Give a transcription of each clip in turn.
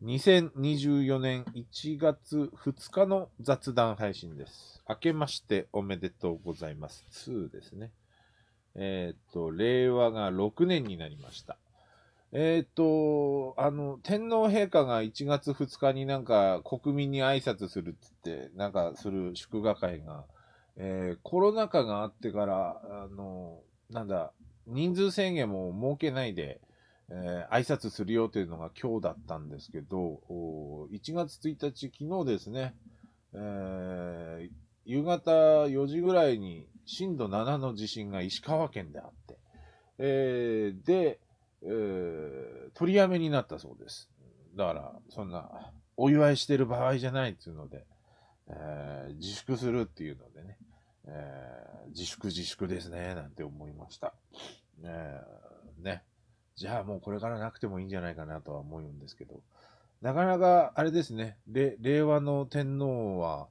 2024年1月2日の雑談配信です。明けましておめでとうございます。2ですね。えっ、ー、と、令和が6年になりました。えっ、ー、と、あの、天皇陛下が1月2日になんか国民に挨拶するって言って、なんかする祝賀会が、えー、コロナ禍があってから、あの、なんだ、人数制限も設けないで、えー、挨拶するよというのが今日だったんですけど、1月1日、昨日ですね、えー、夕方4時ぐらいに震度7の地震が石川県であって、えー、で、えー、取りやめになったそうです。だから、そんな、お祝いしてる場合じゃないっていうので、えー、自粛するっていうのでね、えー、自粛自粛ですね、なんて思いました。えー、ね。じゃあもうこれからなくてもいいんじゃないかなとは思うんですけど、なかなかあれですね、令和の天皇は、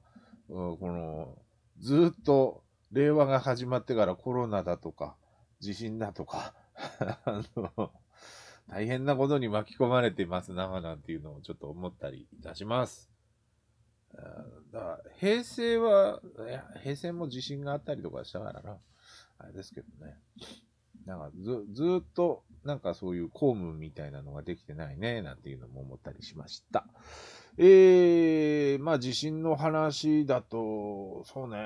この、ずっと令和が始まってからコロナだとか、地震だとか あの、大変なことに巻き込まれてますな、なんていうのをちょっと思ったりいたします。だから平成は、平成も地震があったりとかしたからな、あれですけどね。なんかずずっとなんかそういう公務みたいなのができてないね、なんていうのも思ったりしました。えー、まあ地震の話だと、そうね、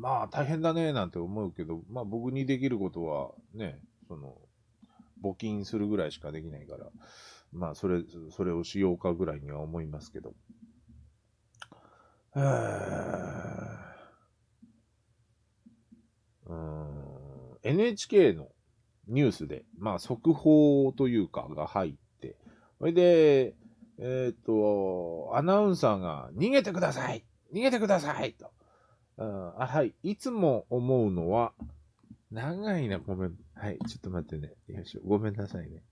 まあ大変だね、なんて思うけど、まあ僕にできることはね、その、募金するぐらいしかできないから、まあそれ、それをしようかぐらいには思いますけど。えー、うん、NHK のニュースで、まあ、速報というか、が入って、それで、えっ、ー、と、アナウンサーが、逃げてください逃げてくださいと。うん、あ、はい。いつも思うのは、長いな、ごめん。はい。ちょっと待ってね。よいしょ。ごめんなさいね。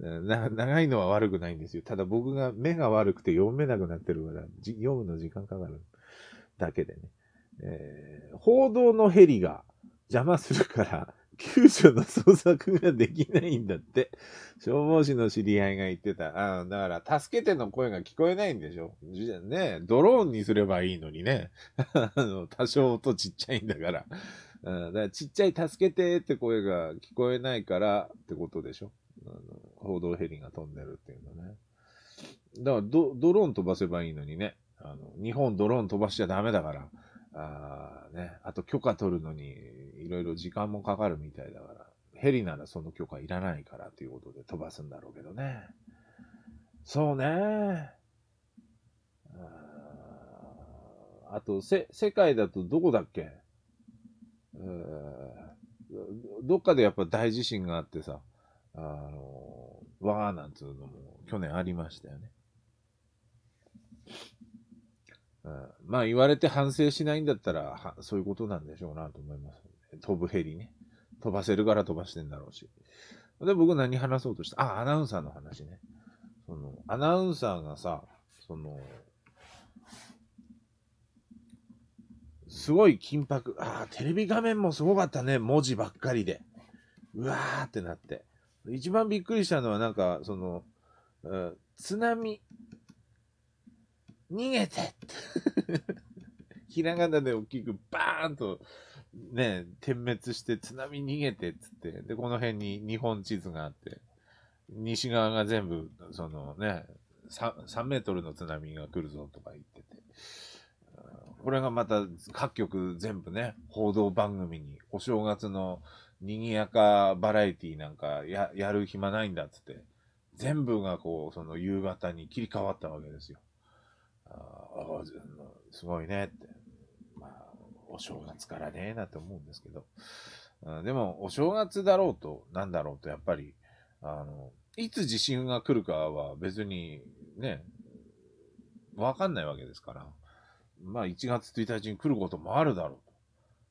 な長いのは悪くないんですよ。ただ僕が目が悪くて読めなくなってるから、読むの時間かかるだけでね。えー、報道のヘリが邪魔するから救助の捜索ができないんだって。消防士の知り合いが言ってた。あだから、助けての声が聞こえないんでしょねドローンにすればいいのにね。あの、多少音ちっちゃいんだから。うん、だからちっちゃい助けてって声が聞こえないからってことでしょあの報道ヘリが飛んでるっていうのね。だからド、ドローン飛ばせばいいのにね。あの、日本ドローン飛ばしちゃダメだから。あね、あと許可取るのにいろいろ時間もかかるみたいだから、ヘリならその許可いらないからということで飛ばすんだろうけどね。そうね。ああと、せ、世界だとどこだっけどっかでやっぱ大地震があってさ、あの、わーなんつうのも去年ありましたよね。うん、まあ言われて反省しないんだったら、そういうことなんでしょうなと思います、飛ぶヘリね。飛ばせるから飛ばしてんだろうし。で、僕何話そうとしたあ、アナウンサーの話ね。その、アナウンサーがさ、その、すごい緊迫。ああ、テレビ画面もすごかったね。文字ばっかりで。うわーってなって。一番びっくりしたのは、なんか、その、うん、津波、逃げて ひらがなで大きくバーンと、ね、点滅して津波逃げてっつって、で、この辺に日本地図があって、西側が全部、そのね、3, 3メートルの津波が来るぞとか言ってて、これがまた各局全部ね、報道番組に、お正月の賑やかバラエティなんかややる暇ないんだっつって、全部がこう、その夕方に切り替わったわけですよ。あすごいねって、まあ、お正月からね、なんて思うんですけど、でも、お正月だろうと、なんだろうと、やっぱり、あの、いつ地震が来るかは別にね、わかんないわけですから、まあ1月1日に来ることもあるだろうと。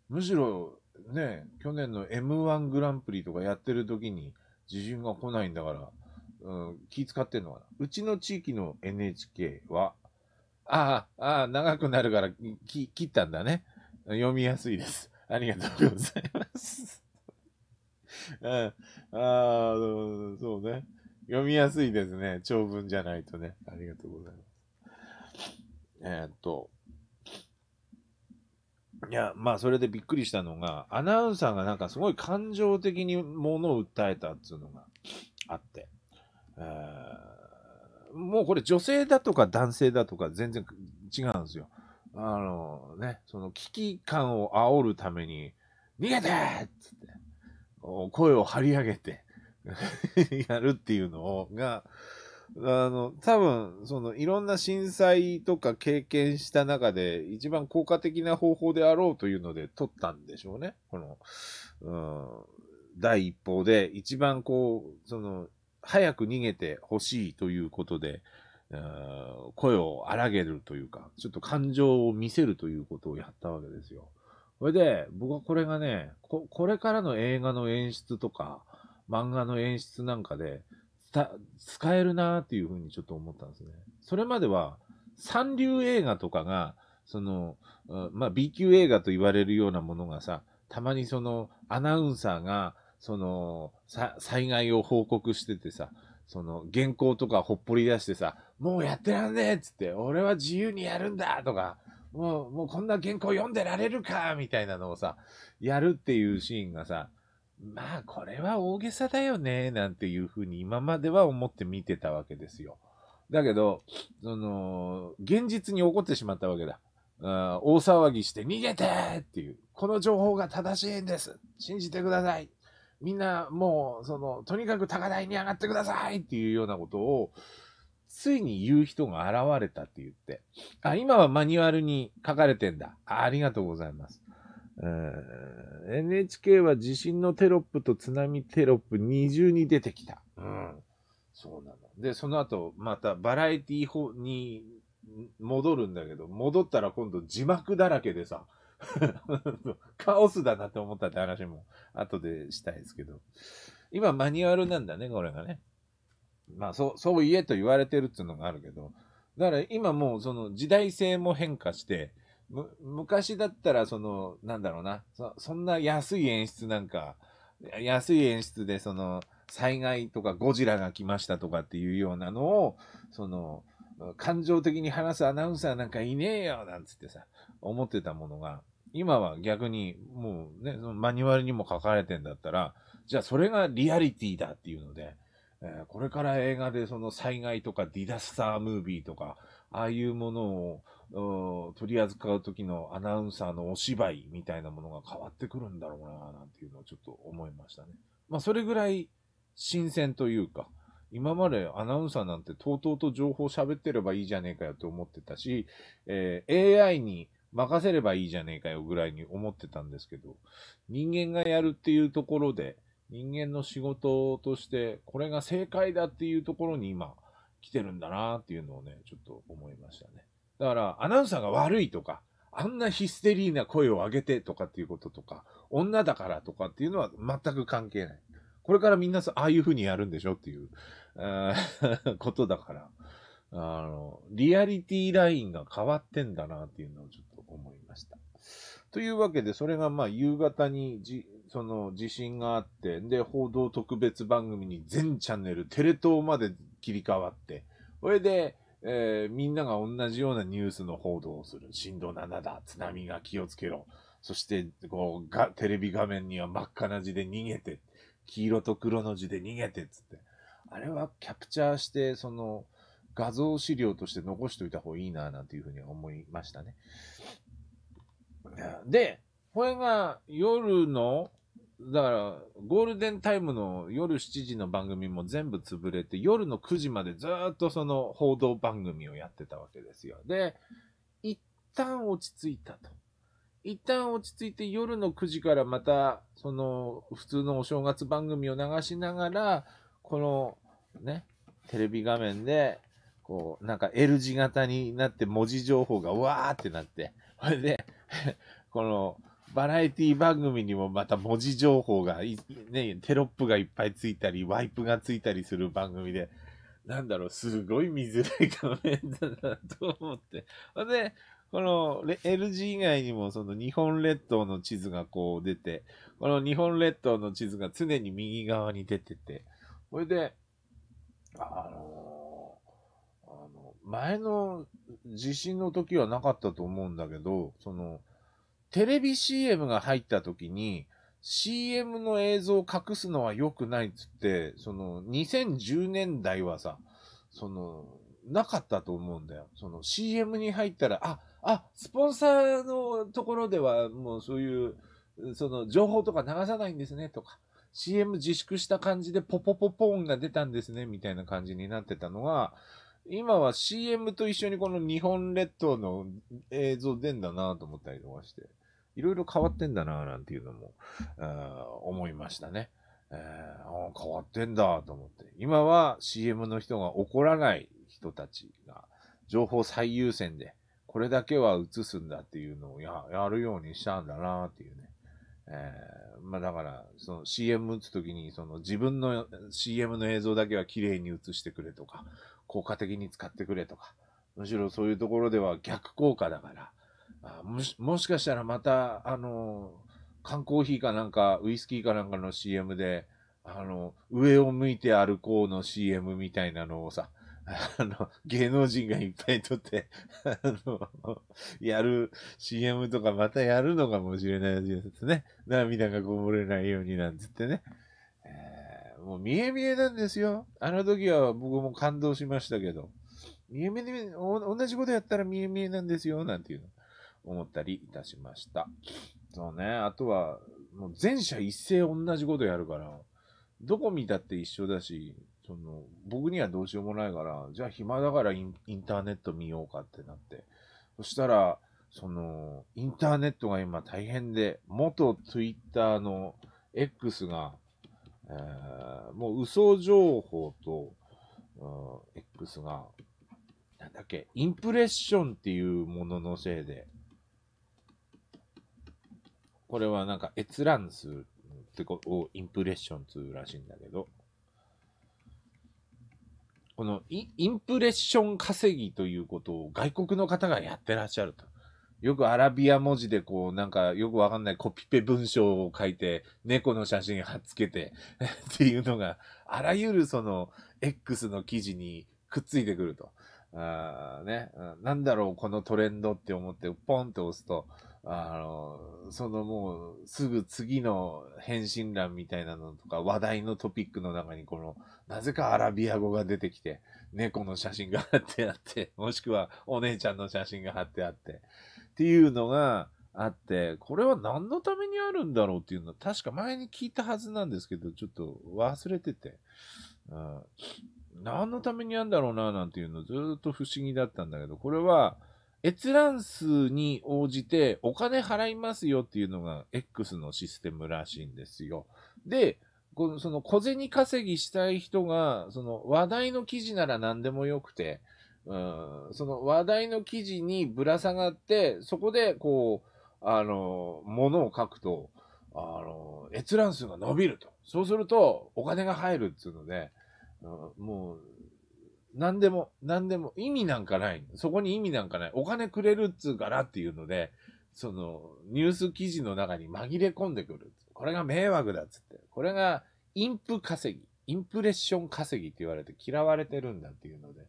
むしろね、去年の M1 グランプリとかやってる時に地震が来ないんだから、うん、気使ってんのかな。うちの地域の NHK は、ああ、ああ、長くなるからき切ったんだね。読みやすいです。ありがとうございます。うん、ああ、そうね。読みやすいですね。長文じゃないとね。ありがとうございます。えー、っと。いや、まあ、それでびっくりしたのが、アナウンサーがなんかすごい感情的にものを訴えたっていうのがあって、えもうこれ女性だとか男性だとか全然違うんですよ。あのね、その危機感を煽るために、逃げてっつって、声を張り上げて やるっていうのが、あの、多分、その、いろんな震災とか経験した中で、一番効果的な方法であろうというので、取ったんでしょうね。この、うん、第一報で、一番こう、その、早く逃げてほしいということで、声を荒げるというか、ちょっと感情を見せるということをやったわけですよ。それで、僕はこれがねこ、これからの映画の演出とか、漫画の演出なんかで、使えるなっていうふうにちょっと思ったんですね。それまでは、三流映画とかが、その、まあ、B 級映画と言われるようなものがさ、たまにそのアナウンサーがその、災害を報告しててさ、その、原稿とかほっぽり出してさ、もうやってらんねえっつって、俺は自由にやるんだとか、もう、もうこんな原稿読んでられるかみたいなのをさ、やるっていうシーンがさ、まあ、これは大げさだよね、なんていうふうに今までは思って見てたわけですよ。だけど、その、現実に起こってしまったわけだ。大騒ぎして逃げてっていう、この情報が正しいんです信じてくださいみんなもう、その、とにかく高台に上がってくださいっていうようなことを、ついに言う人が現れたって言って、あ、今はマニュアルに書かれてんだ。あありがとうございます。NHK は地震のテロップと津波テロップ二重に出てきた。うん。そうなの。で、その後、またバラエティに戻るんだけど、戻ったら今度字幕だらけでさ、カオスだなって思ったって話も後でしたいですけど。今マニュアルなんだね、これがね。まあ、そう、そう言えと言われてるっていうのがあるけど。だから今もうその時代性も変化して、む、昔だったらその、なんだろうな、そ、そんな安い演出なんか、安い演出でその、災害とかゴジラが来ましたとかっていうようなのを、その、感情的に話すアナウンサーなんかいねえよなんつってさ、思ってたものが、今は逆に、もうね、そのマニュアルにも書かれてんだったら、じゃあそれがリアリティだっていうので、えー、これから映画でその災害とかディダスタームービーとか、ああいうものを取り扱う時のアナウンサーのお芝居みたいなものが変わってくるんだろうな、なんていうのをちょっと思いましたね。まあそれぐらい新鮮というか、今までアナウンサーなんてとうとうと情報喋ってればいいじゃねえかよと思ってたし、えー、AI に任せればいいじゃねえかよぐらいに思ってたんですけど、人間がやるっていうところで、人間の仕事として、これが正解だっていうところに今、来てるんだなっていうのをね、ちょっと思いましたね。だから、アナウンサーが悪いとか、あんなヒステリーな声を上げてとかっていうこととか、女だからとかっていうのは全く関係ない。これからみんなああいう風にやるんでしょっていう、ことだから、あの、リアリティラインが変わってんだなっていうのをちょっと思いました。というわけで、それがまあ夕方にじ、その地震があって、で、報道特別番組に全チャンネル、テレ東まで切り替わって、それで、えー、みんなが同じようなニュースの報道をする。震度7だ、津波が気をつけろ。そして、こう、が、テレビ画面には真っ赤な字で逃げて、黄色と黒の字で逃げて、っつって。あれはキャプチャーして、その、画像資料として残しておいた方がいいな、なんていうふうに思いましたね。で、これが夜の、だから、ゴールデンタイムの夜7時の番組も全部潰れて、夜の9時までずっとその報道番組をやってたわけですよ。で、一旦落ち着いたと。一旦落ち着いて夜の9時からまた、その、普通のお正月番組を流しながら、この、ね、テレビ画面でこう、なんか L 字型になって文字情報がわーってなって、そ れで、この、バラエティ番組にもまた文字情報が、ね、テロップがいっぱいついたり、ワイプがついたりする番組で、なんだろう、すごい見づらい画面だなと思って。ほんで、この L 字以外にもその日本列島の地図がこう出て、この日本列島の地図が常に右側に出てて、それで、あの前の地震の時はなかったと思うんだけど、その、テレビ CM が入った時に、CM の映像を隠すのは良くないっつって、その、2010年代はさ、その、なかったと思うんだよ。その CM に入ったら、あ、あ、スポンサーのところではもうそういう、その情報とか流さないんですねとか、CM 自粛した感じでポポポポーンが出たんですねみたいな感じになってたのが、今は CM と一緒にこの日本列島の映像出んだなと思ったりとかして、いろいろ変わってんだななんていうのも、思いましたね。えー、変わってんだと思って。今は CM の人が怒らない人たちが、情報最優先で、これだけは映すんだっていうのをやるようにしたんだなっていうね。えー、まあだから、その CM 打つときに、その自分の CM の映像だけは綺麗に映してくれとか、効果的に使ってくれとか、むしろそういうところでは逆効果だから、あもしもしかしたらまた、あの、缶コーヒーかなんか、ウイスキーかなんかの CM で、あの、上を向いて歩こうの CM みたいなのをさ、あの、芸能人がいっぱい撮って、あの、やる CM とかまたやるのかもしれないですね。涙がこぼれないようになんつってね。もう見え見えなんですよ。あの時は僕も感動しましたけど、見え見え、同じことやったら見え見えなんですよ、なんていうの、思ったりいたしました。そうね、あとは、もう全社一斉同じことやるから、どこ見たって一緒だし、その、僕にはどうしようもないから、じゃあ暇だからインターネット見ようかってなって。そしたら、その、インターネットが今大変で、元 Twitter の X が、えー、もう嘘情報と、うん、X が、なんだっけ、インプレッションっていうもののせいで、これはなんか閲覧数ってことをインプレッションつうらしいんだけど、このインプレッション稼ぎということを外国の方がやってらっしゃると。よくアラビア文字でこう、なんかよくわかんないコピペ文章を書いて、猫の写真貼っつけて っていうのが、あらゆるその X の記事にくっついてくると。あね、なんだろう、このトレンドって思って、ポンって押すと、あの、そのもう、すぐ次の返信欄みたいなのとか、話題のトピックの中に、この、なぜかアラビア語が出てきて、猫の写真が貼ってあって、もしくはお姉ちゃんの写真が貼ってあって、っていうのがあって、これは何のためにあるんだろうっていうのは、確か前に聞いたはずなんですけど、ちょっと忘れてて、うん、何のためにあるんだろうな、なんていうのずっと不思議だったんだけど、これは、閲覧数に応じてお金払いますよっていうのが X のシステムらしいんですよ。で、このその小銭稼ぎしたい人が、その話題の記事なら何でもよくて、うん、その話題の記事にぶら下がって、そこで、こう、あの、ものを書くと、あの、閲覧数が伸びると。そうすると、お金が入るっていうので、うん、もう、何でも、何でも、意味なんかない。そこに意味なんかない。お金くれるっつうからっていうので、その、ニュース記事の中に紛れ込んでくる。これが迷惑だっつって。これが、インプ稼ぎ。インプレッション稼ぎって言われて嫌われてるんだっていうので。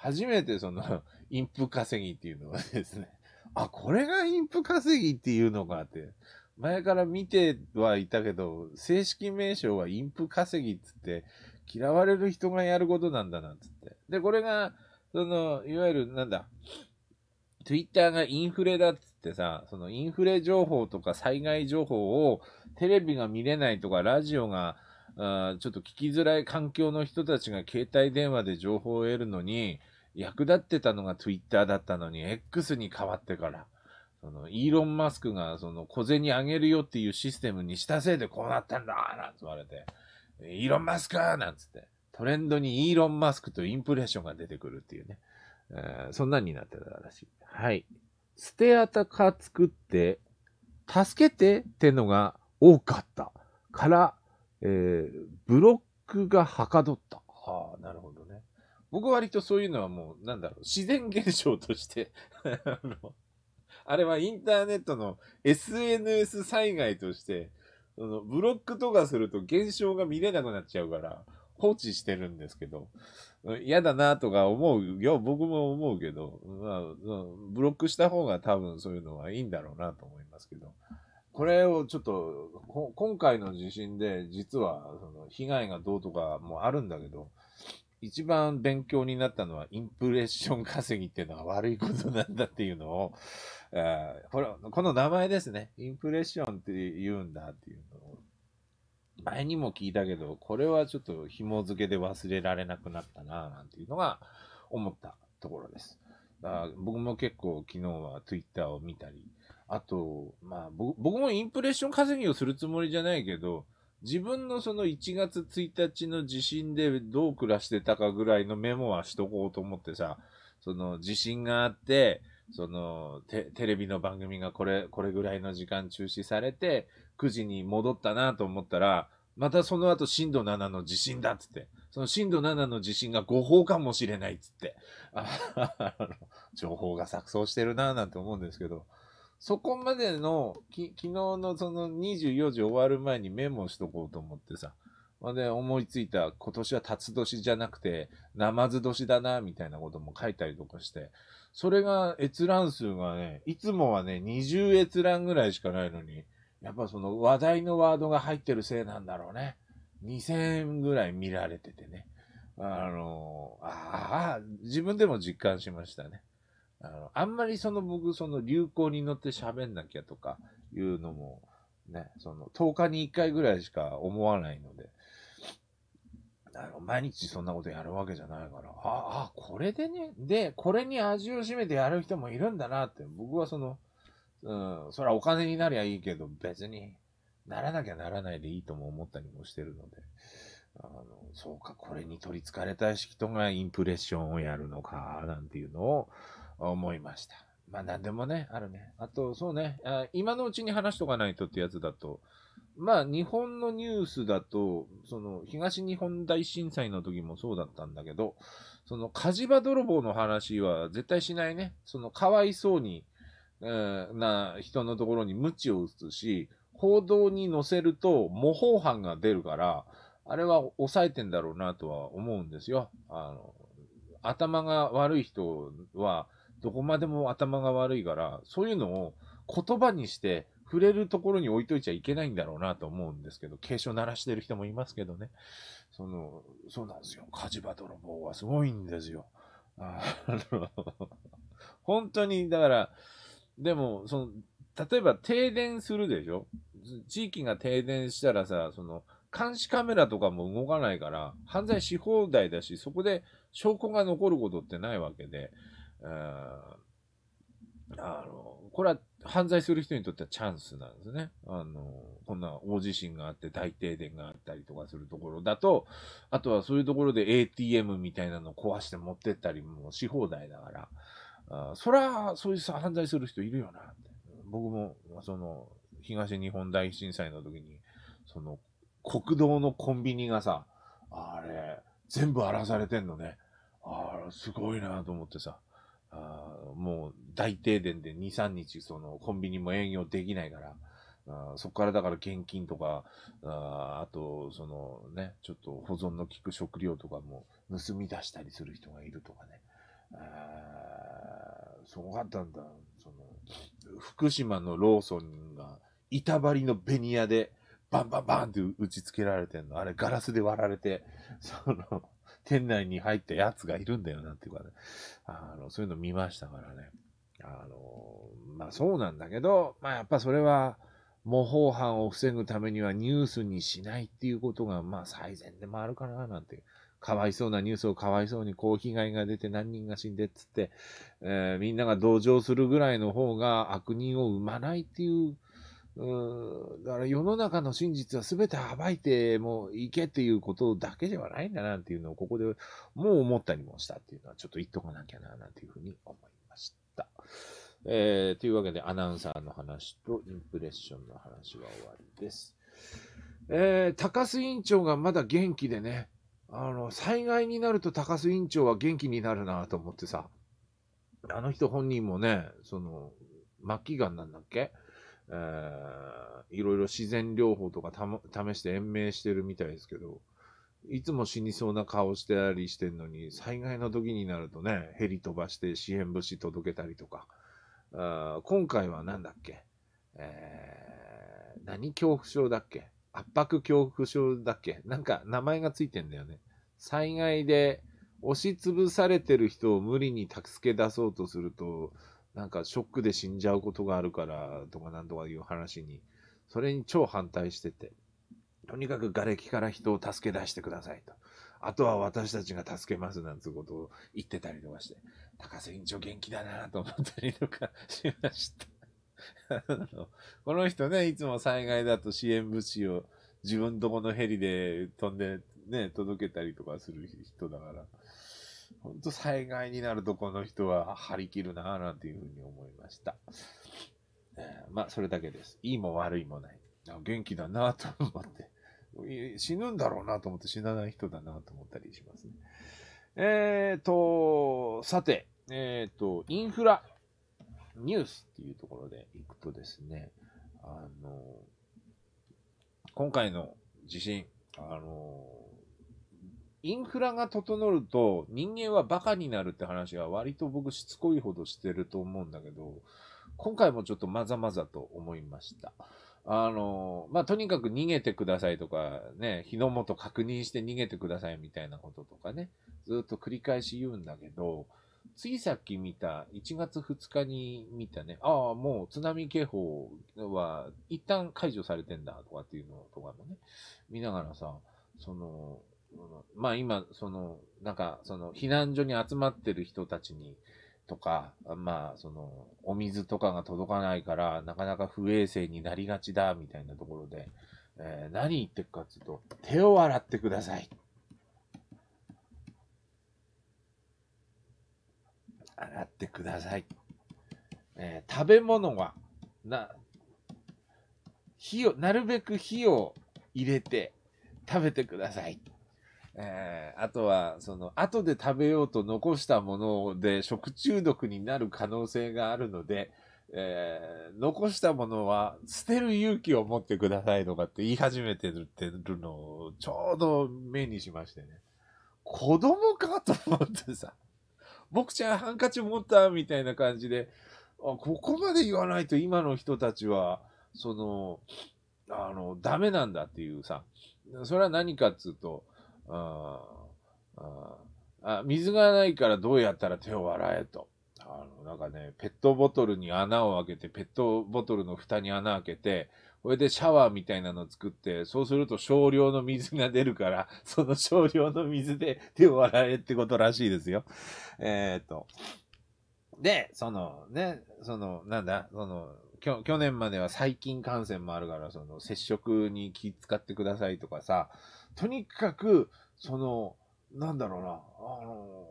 初めてその、インプ稼ぎっていうのはですね、あ、これがインプ稼ぎっていうのかって、前から見てはいたけど、正式名称はインプ稼ぎっつって、嫌われる人がやることなんだなっつって。で、これが、その、いわゆるなんだ、Twitter がインフレだっつってさ、そのインフレ情報とか災害情報をテレビが見れないとかラジオがあちょっと聞きづらい環境の人たちが携帯電話で情報を得るのに、役立ってたのが Twitter だったのに、X に変わってから、そのイーロン・マスクがその小銭あげるよっていうシステムにしたせいでこうなったんだなんて言われて、イーロン・マスクなんつって、トレンドにイーロン・マスクとインプレッションが出てくるっていうね、えー、そんなんになってたらしい。はい。捨てあたか作って、助けてってのが多かったから、えー、ブロックがはかどった。はあ、なるほどね。僕は割とそういうのはもう、なんだろう、自然現象として あの、あれはインターネットの SNS 災害として、そのブロックとかすると現象が見れなくなっちゃうから、放置してるんですけど、嫌だなとか思うよ、僕も思うけど、まあ、ブロックした方が多分そういうのはいいんだろうなと思いますけど。これをちょっと、今回の地震で、実は、その、被害がどうとかもあるんだけど、一番勉強になったのは、インプレッション稼ぎっていうのは悪いことなんだっていうのを、えー、これ、この名前ですね。インプレッションって言うんだっていうのを、前にも聞いたけど、これはちょっと紐付けで忘れられなくなったな、なんていうのが思ったところです。僕も結構昨日は Twitter を見たり、あと、まあ、僕もインプレッション稼ぎをするつもりじゃないけど、自分のその1月1日の地震でどう暮らしてたかぐらいのメモはしとこうと思ってさ、その地震があって、そのテレビの番組がこれ、これぐらいの時間中止されて、9時に戻ったなと思ったら、またその後震度7の地震だっつって、その震度7の地震が誤報かもしれないっつって、情報が錯綜してるなぁなんて思うんですけど、そこまでの、き、昨日のその24時終わる前にメモしとこうと思ってさ。まあ、で、思いついた、今年は辰年じゃなくて、ナマズ年だな、みたいなことも書いたりとかして。それが、閲覧数がね、いつもはね、20閲覧ぐらいしかないのに、やっぱその話題のワードが入ってるせいなんだろうね。2000ぐらい見られててね。あの、ああ、自分でも実感しましたね。あの、あんまりその僕、その流行に乗って喋んなきゃとかいうのも、ね、その10日に1回ぐらいしか思わないので、あの、毎日そんなことやるわけじゃないから、ああ、これでね、で、これに味を占めてやる人もいるんだなって、僕はその、うん、それはお金になりゃいいけど、別にならなきゃならないでいいとも思ったりもしてるので、あの、そうか、これに取りつかれた人がインプレッションをやるのか、なんていうのを、思いました。まあ何でもね、あるね。あと、そうね、今のうちに話しとかないとってやつだと、まあ日本のニュースだと、その東日本大震災の時もそうだったんだけど、その火事場泥棒の話は絶対しないね。そのかわいそうに、えー、な人のところに無知を打つし、報道に載せると模倣犯が出るから、あれは抑えてんだろうなとは思うんですよ。あの、頭が悪い人は、どこまでも頭が悪いから、そういうのを言葉にして触れるところに置いといちゃいけないんだろうなと思うんですけど、警鐘鳴らしてる人もいますけどね。その、そうなんですよ。火事場泥棒はすごいんですよ。あの、本当に、だから、でも、その、例えば停電するでしょ地域が停電したらさ、その、監視カメラとかも動かないから、犯罪し放題だし、そこで証拠が残ることってないわけで、あの、これは犯罪する人にとってはチャンスなんですね。あの、こんな大地震があって大停電があったりとかするところだと、あとはそういうところで ATM みたいなのを壊して持ってったりもし放題だから、あそら、そういう犯罪する人いるよなって。僕も、その、東日本大震災の時に、その、国道のコンビニがさ、あれ、全部荒らされてんのね。ああ、すごいなと思ってさ。あもう大停電で2、3日そのコンビニも営業できないから、あそこからだから現金とか、ああと、そのね、ちょっと保存の効く食料とかも盗み出したりする人がいるとかね。あすごかったんだ。その、福島のローソンが板張りのベニヤでバンバンバンって打ち付けられてんの。あれガラスで割られて、その、店内に入ったやつがいるんだよなっていうかね、あの、そういうの見ましたからね。あの、まあそうなんだけど、まあやっぱそれは、模倣犯を防ぐためにはニュースにしないっていうことが、まあ最善でもあるかななんて。かわいそうなニュースをかわいそうにこう被害が出て何人が死んでっつって、えー、みんなが同情するぐらいの方が悪人を生まないっていううん、だから世の中の真実は全て暴いてもういけっていうことだけではないんだなっていうのをここでもう思ったりもしたっていうのはちょっと言っとかなきゃななんていうふうに思いました。えー、というわけでアナウンサーの話とインプレッションの話は終わりです。えー、高須委員長がまだ元気でね、あの、災害になると高須委員長は元気になるなと思ってさ、あの人本人もね、その、末期がんなんだっけえー、いろいろ自然療法とか試して延命してるみたいですけど、いつも死にそうな顔してたりしてんのに、災害の時になるとね、ヘリ飛ばして支援物資届けたりとか、あ今回は何だっけ、えー、何恐怖症だっけ圧迫恐怖症だっけなんか名前がついてんだよね。災害で押しつぶされてる人を無理に助け出そうとすると、なんかショックで死んじゃうことがあるからとかなんとかいう話に、それに超反対してて、とにかく瓦礫から人を助け出してくださいと。あとは私たちが助けますなんてことを言ってたりとかして、高瀬院長元気だなと思ったりとかしました。この人ね、いつも災害だと支援物資を自分とこのヘリで飛んでね、届けたりとかする人だから。本当災害になるとこの人は張り切るなぁなんていうふうに思いました。まあ、それだけです。いいも悪いもない。元気だなと思って。死ぬんだろうなと思って死なない人だなと思ったりしますね。えっ、ー、と、さて、えっ、ー、と、インフラニュースっていうところでいくとですね、あの、今回の地震、あの、インフラが整ると人間はバカになるって話は割と僕しつこいほどしてると思うんだけど、今回もちょっとまざまざと思いました。あの、まあ、とにかく逃げてくださいとか、ね、日の元確認して逃げてくださいみたいなこととかね、ずっと繰り返し言うんだけど、ついさっき見た、1月2日に見たね、ああ、もう津波警報は一旦解除されてんだとかっていうのとかもね、見ながらさ、その、まあ今、その、なんか、その、避難所に集まってる人たちに、とか、まあ、その、お水とかが届かないから、なかなか不衛生になりがちだ、みたいなところで、えー、何言ってるかっていうと、手を洗ってください。洗ってください。えー、食べ物は、な、火を、なるべく火を入れて食べてください。えあとは、その、後で食べようと残したもので食中毒になる可能性があるので、えー、残したものは捨てる勇気を持ってくださいとかって言い始めてるってるのをちょうど目にしましてね。子供かと思ってさ、僕ちゃんハンカチ持ったみたいな感じで、あここまで言わないと今の人たちは、その、あの、ダメなんだっていうさ、それは何かっつうと、ああ水がないからどうやったら手を洗えと。あの、なんかね、ペットボトルに穴を開けて、ペットボトルの蓋に穴開けて、これでシャワーみたいなの作って、そうすると少量の水が出るから、その少量の水で手を洗えってことらしいですよ。えー、っと。で、そのね、その、なんだ、その、去年までは細菌感染もあるから、その、接触に気使ってくださいとかさ、とにかく、その、なんだろうな、あの、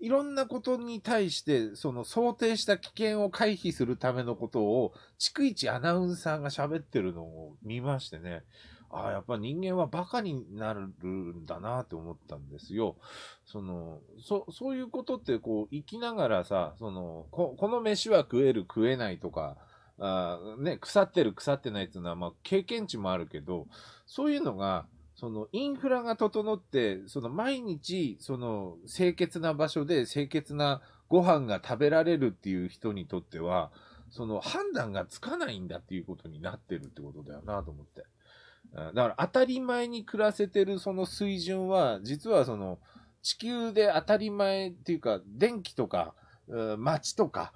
いろんなことに対して、その想定した危険を回避するためのことを、逐一アナウンサーが喋ってるのを見ましてね、ああ、やっぱ人間はバカになるんだなって思ったんですよ。その、そ、そういうことってこう、生きながらさ、その、こ、この飯は食える食えないとか、あね、腐ってる腐ってないっていうのは、まあ、経験値もあるけど、そういうのが、そのインフラが整って、その毎日、その清潔な場所で清潔なご飯が食べられるっていう人にとっては、その判断がつかないんだっていうことになってるってことだよなと思って。だから当たり前に暮らせてるその水準は、実はその地球で当たり前っていうか、電気とか、街とか、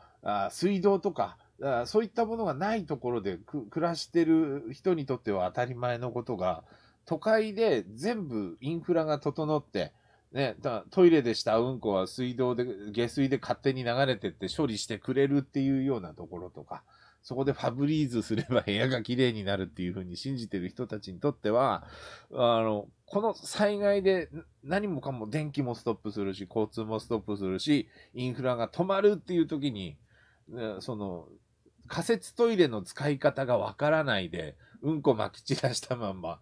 水道とか、だからそういったものがないところで暮らしてる人にとっては当たり前のことが、都会で全部インフラが整って、ね、だトイレでしたうんこは水道で、下水で勝手に流れてって処理してくれるっていうようなところとか、そこでファブリーズすれば部屋が綺麗になるっていうふうに信じてる人たちにとっては、あの、この災害で何もかも電気もストップするし、交通もストップするし、インフラが止まるっていう時に、その、仮設トイレの使い方がわからないで、うんこまき散らしたまんま、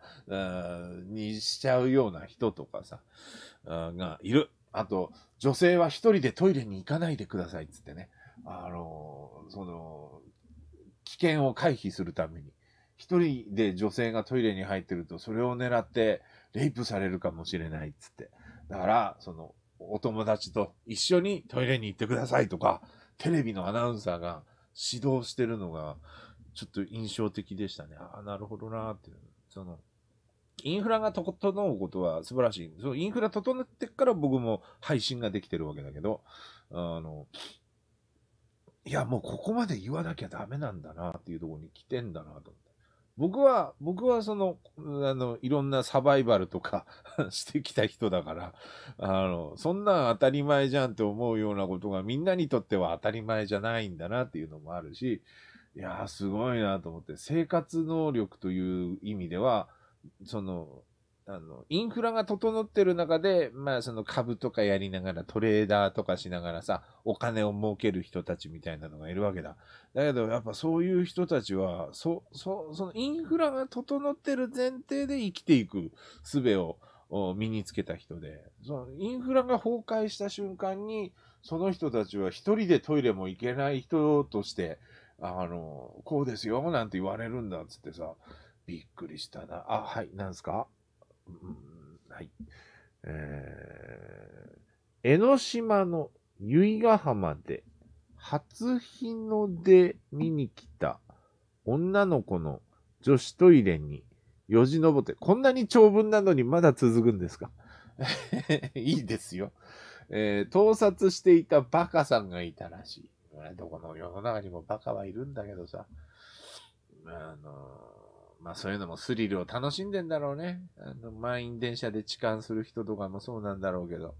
にしちゃうような人とかさ、がいる。あと、女性は一人でトイレに行かないでくださいっつってね。あの、その、危険を回避するために。一人で女性がトイレに入ってると、それを狙って、レイプされるかもしれないっつって。だから、その、お友達と一緒にトイレに行ってくださいとか、テレビのアナウンサーが、指導してるのが、ちょっと印象的でしたね。ああ、なるほどなーっていう。その、インフラが整うことは素晴らしい。そのインフラ整ってから僕も配信ができてるわけだけど、あの、いや、もうここまで言わなきゃダメなんだなっていうところに来てんだなと思って。僕は、僕はその、あの、いろんなサバイバルとか してきた人だから、あの、そんなん当たり前じゃんって思うようなことがみんなにとっては当たり前じゃないんだなっていうのもあるし、いやーすごいなと思って、生活能力という意味では、その、あの、インフラが整ってる中で、まあその株とかやりながらトレーダーとかしながらさ、お金を儲ける人たちみたいなのがいるわけだ。だけどやっぱそういう人たちは、そ、そ、そのインフラが整ってる前提で生きていく術を身につけた人で、そのインフラが崩壊した瞬間に、その人たちは一人でトイレも行けない人として、あの、こうですよ、なんて言われるんだっつってさ、びっくりしたな。あ、はい、なんすかはい。えー、江ノ島の由比ヶ浜で初日の出見に来た女の子の女子トイレによじ登って、こんなに長文なのにまだ続くんですか いいですよ。えー、盗撮していたバカさんがいたらしい。どこの世の中にもバカはいるんだけどさ。あのーまあそういうのもスリルを楽しんでんだろうね。あの、満員電車で痴漢する人とかもそうなんだろうけど、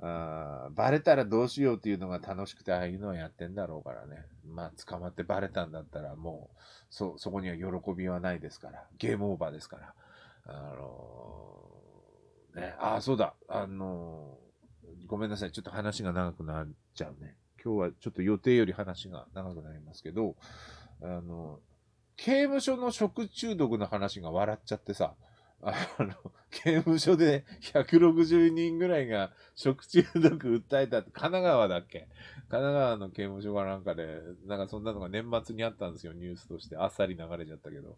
あバレたらどうしようっていうのが楽しくてああいうのはやってんだろうからね。まあ捕まってバレたんだったらもう、そ、そこには喜びはないですから、ゲームオーバーですから。あのー、ね、ああ、そうだ、あのー、ごめんなさい、ちょっと話が長くなっちゃうね。今日はちょっと予定より話が長くなりますけど、あの、刑務所の食中毒の話が笑っちゃってさ、あの、刑務所で160人ぐらいが食中毒訴えたって、神奈川だっけ神奈川の刑務所がなんかで、なんかそんなのが年末にあったんですよ、ニュースとして。あっさり流れちゃったけど。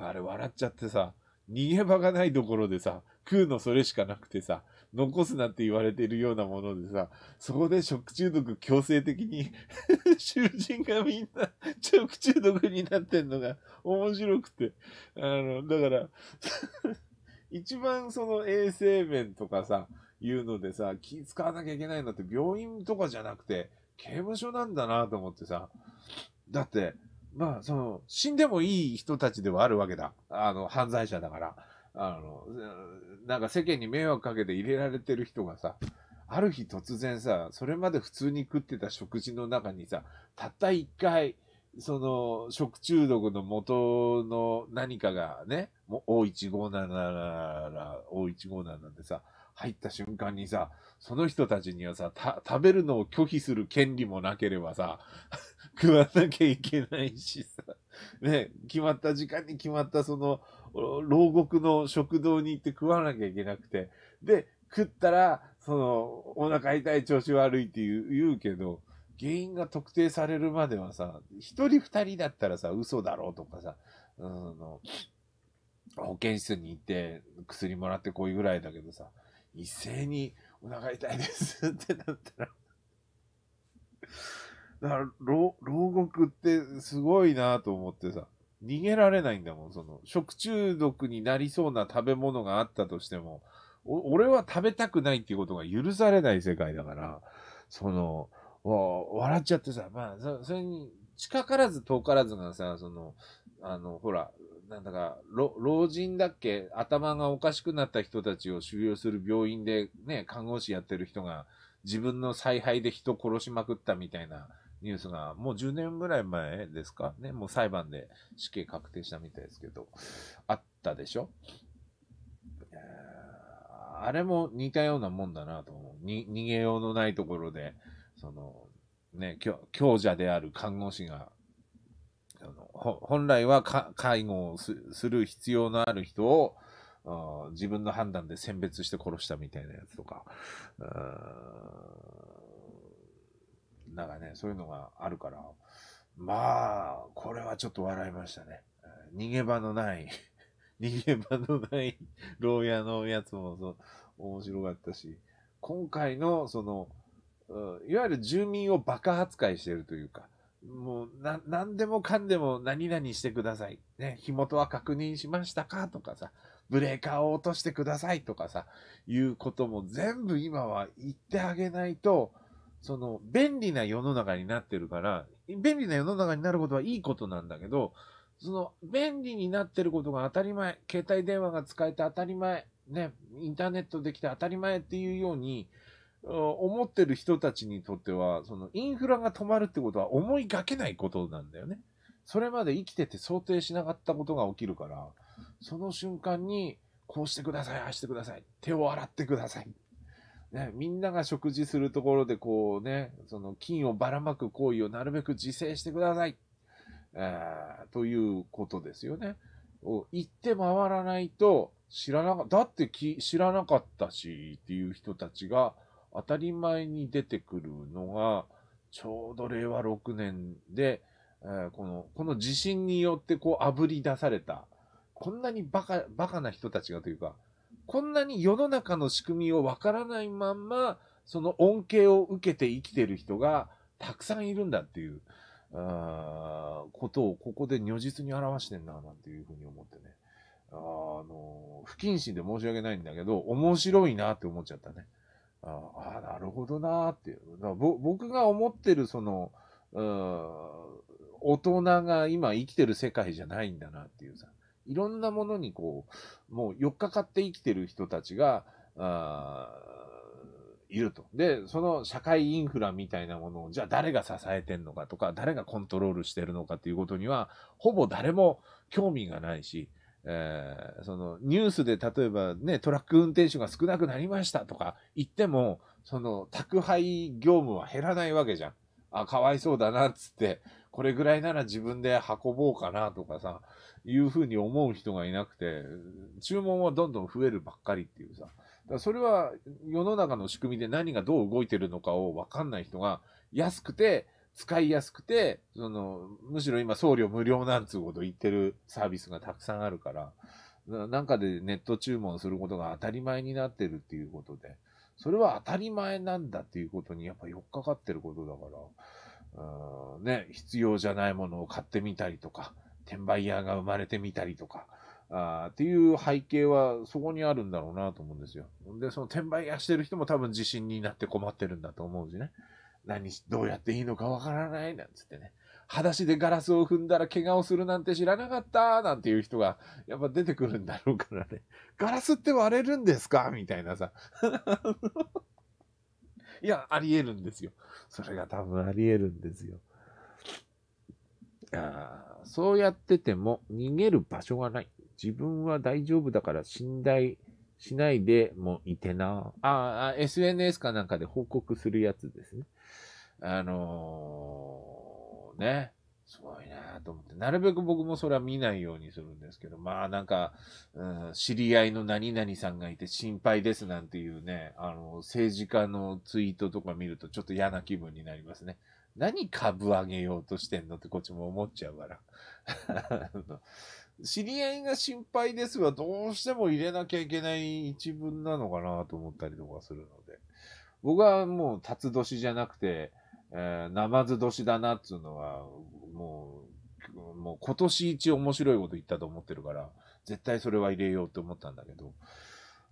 あれ笑っちゃってさ、逃げ場がないところでさ、食うのそれしかなくてさ、残すなって言われているようなものでさ、そこで食中毒強制的に 囚人がみんな食中毒になってんのが面白くて。あの、だから 一番その衛生面とかさ、いうのでさ、気使わなきゃいけないのって病院とかじゃなくて、刑務所なんだなと思ってさ。だって、まあ、その、死んでもいい人たちではあるわけだ。あの、犯罪者だから。あの、なんか世間に迷惑かけて入れられてる人がさ、ある日突然さ、それまで普通に食ってた食事の中にさ、たった一回、その、食中毒の元の何かがね、O157 ら、O157 でさ、入った瞬間にさ、その人たちにはさ、食べるのを拒否する権利もなければさ、食わなきゃいけないしさ、ね、決まった時間に決まったその、牢獄の食堂に行って食わなきゃいけなくて、で、食ったら、その、お腹痛い調子悪いって言う言うけど、原因が特定されるまではさ、一人二人だったらさ、嘘だろうとかさ、うん、保健室に行って薬もらってこいぐらいだけどさ、一斉にお腹痛いですってなったらだから牢、牢獄ってすごいなと思ってさ、逃げられないんだもん、その、食中毒になりそうな食べ物があったとしても、俺は食べたくないっていうことが許されない世界だから、その、笑っちゃってさ、まあ、そそれに、近からず遠からずがさ、その、あの、ほら、なんだか、老人だっけ頭がおかしくなった人たちを収容する病院でね、看護師やってる人が自分の采配で人殺しまくったみたいなニュースが、もう10年ぐらい前ですかね、もう裁判で死刑確定したみたいですけど、あったでしょあれも似たようなもんだなと思う。に、逃げようのないところで、その、ね、強者である看護師が、あの本来は介護をする必要のある人を、自分の判断で選別して殺したみたいなやつとか、なんかね、そういうのがあるから、まあ、これはちょっと笑いましたね。逃げ場のない 逃げ場のない牢屋のやつもそ面白かったし、今回のその、いわゆる住民をバカ扱いしてるというか、もうな、何でもかんでも何々してください。ね、火元は確認しましたかとかさ、ブレーカーを落としてくださいとかさ、いうことも全部今は言ってあげないと、その、便利な世の中になってるから、便利な世の中になることはいいことなんだけど、その、便利になってることが当たり前、携帯電話が使えて当たり前、ね、インターネットできて当たり前っていうように、思ってる人たちにとっては、その、インフラが止まるってことは思いがけないことなんだよね。それまで生きてて想定しなかったことが起きるから、その瞬間に、こうしてください、ああしてください、手を洗ってくださいね、みんなが食事するところでこうね、その菌をばらまく行為をなるべく自制してください。えー、ということですよね。行って回らないと知らなかった、だって知らなかったしっていう人たちが当たり前に出てくるのが、ちょうど令和6年で、えー、この、この地震によってこう炙り出された、こんなにバカ、バカな人たちがというか、こんなに世の中の仕組みをわからないまんま、その恩恵を受けて生きてる人がたくさんいるんだっていう、あことをここで如実に表してんな、なんていうふうに思ってね。あの、不謹慎で申し訳ないんだけど、面白いなって思っちゃったね。ああ、なるほどなっていう。僕が思ってるその、大人が今生きてる世界じゃないんだなっていうさ。いろんなものにこう、もう4日かって生きてる人たちが、あいると。で、その社会インフラみたいなものを、じゃあ誰が支えてんのかとか、誰がコントロールしてるのかっていうことには、ほぼ誰も興味がないし、えー、そのニュースで例えばね、トラック運転手が少なくなりましたとか言っても、その宅配業務は減らないわけじゃん。あ、かわいそうだなっつって、これぐらいなら自分で運ぼうかなとかさ、いうふうに思う人がいなくて、注文はどんどん増えるばっかりっていうさ、だそれは世の中の仕組みで何がどう動いてるのかをわかんない人が安くて、使いやすくて、その、むしろ今送料無料なんつうこと言ってるサービスがたくさんあるから、なんかでネット注文することが当たり前になってるっていうことで、それは当たり前なんだっていうことにやっぱよっかかってることだから、ね、必要じゃないものを買ってみたりとか、転売屋が生まれてみたりとか、あっていう背景はそこにあるんだろうなと思うんですよ。で、その転売屋してる人も多分自信になって困ってるんだと思うしね。何どうやっていいのかわからないなんつってね。裸足でガラスを踏んだら怪我をするなんて知らなかったなんていう人がやっぱ出てくるんだろうからね。ガラスって割れるんですかみたいなさ。いや、ありえるんですよ。それが多分ありえるんですよ。あそうやってても逃げる場所がない。自分は大丈夫だから信頼しないでもいてな。ああ、SNS かなんかで報告するやつですね。あのー、ね。すごいなと思って、なるべく僕もそれは見ないようにするんですけど、まあなんか、うん、知り合いの何々さんがいて心配ですなんていうね、あの、政治家のツイートとか見るとちょっと嫌な気分になりますね。何株上げようとしてんのってこっちも思っちゃうから。知り合いが心配ですはどうしても入れなきゃいけない一文なのかなと思ったりとかするので。僕はもう辰年じゃなくて、えー、ナマズ年だなっつうのは、もう、もう今年一面白いこと言ったと思ってるから、絶対それは入れようと思ったんだけど、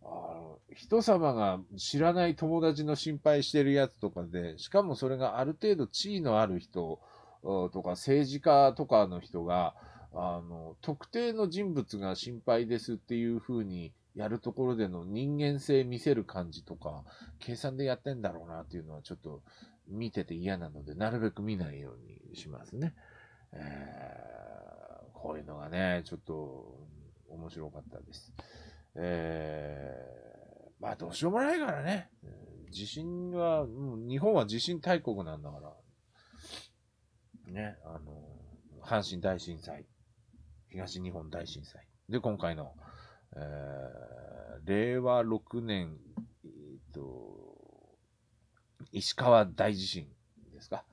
あ人様が知らない友達の心配してるやつとかで、しかもそれがある程度地位のある人とか政治家とかの人が、あの、特定の人物が心配ですっていうふうにやるところでの人間性見せる感じとか、計算でやってんだろうなっていうのはちょっと、見てて嫌なので、なるべく見ないようにしますね。えー、こういうのがね、ちょっと、面白かったです。えー、まあどうしようもないからね。地震は、日本は地震大国なんだから、ね、あの、阪神大震災、東日本大震災。で、今回の、えー、令和6年、えっと、石川大地震ですか。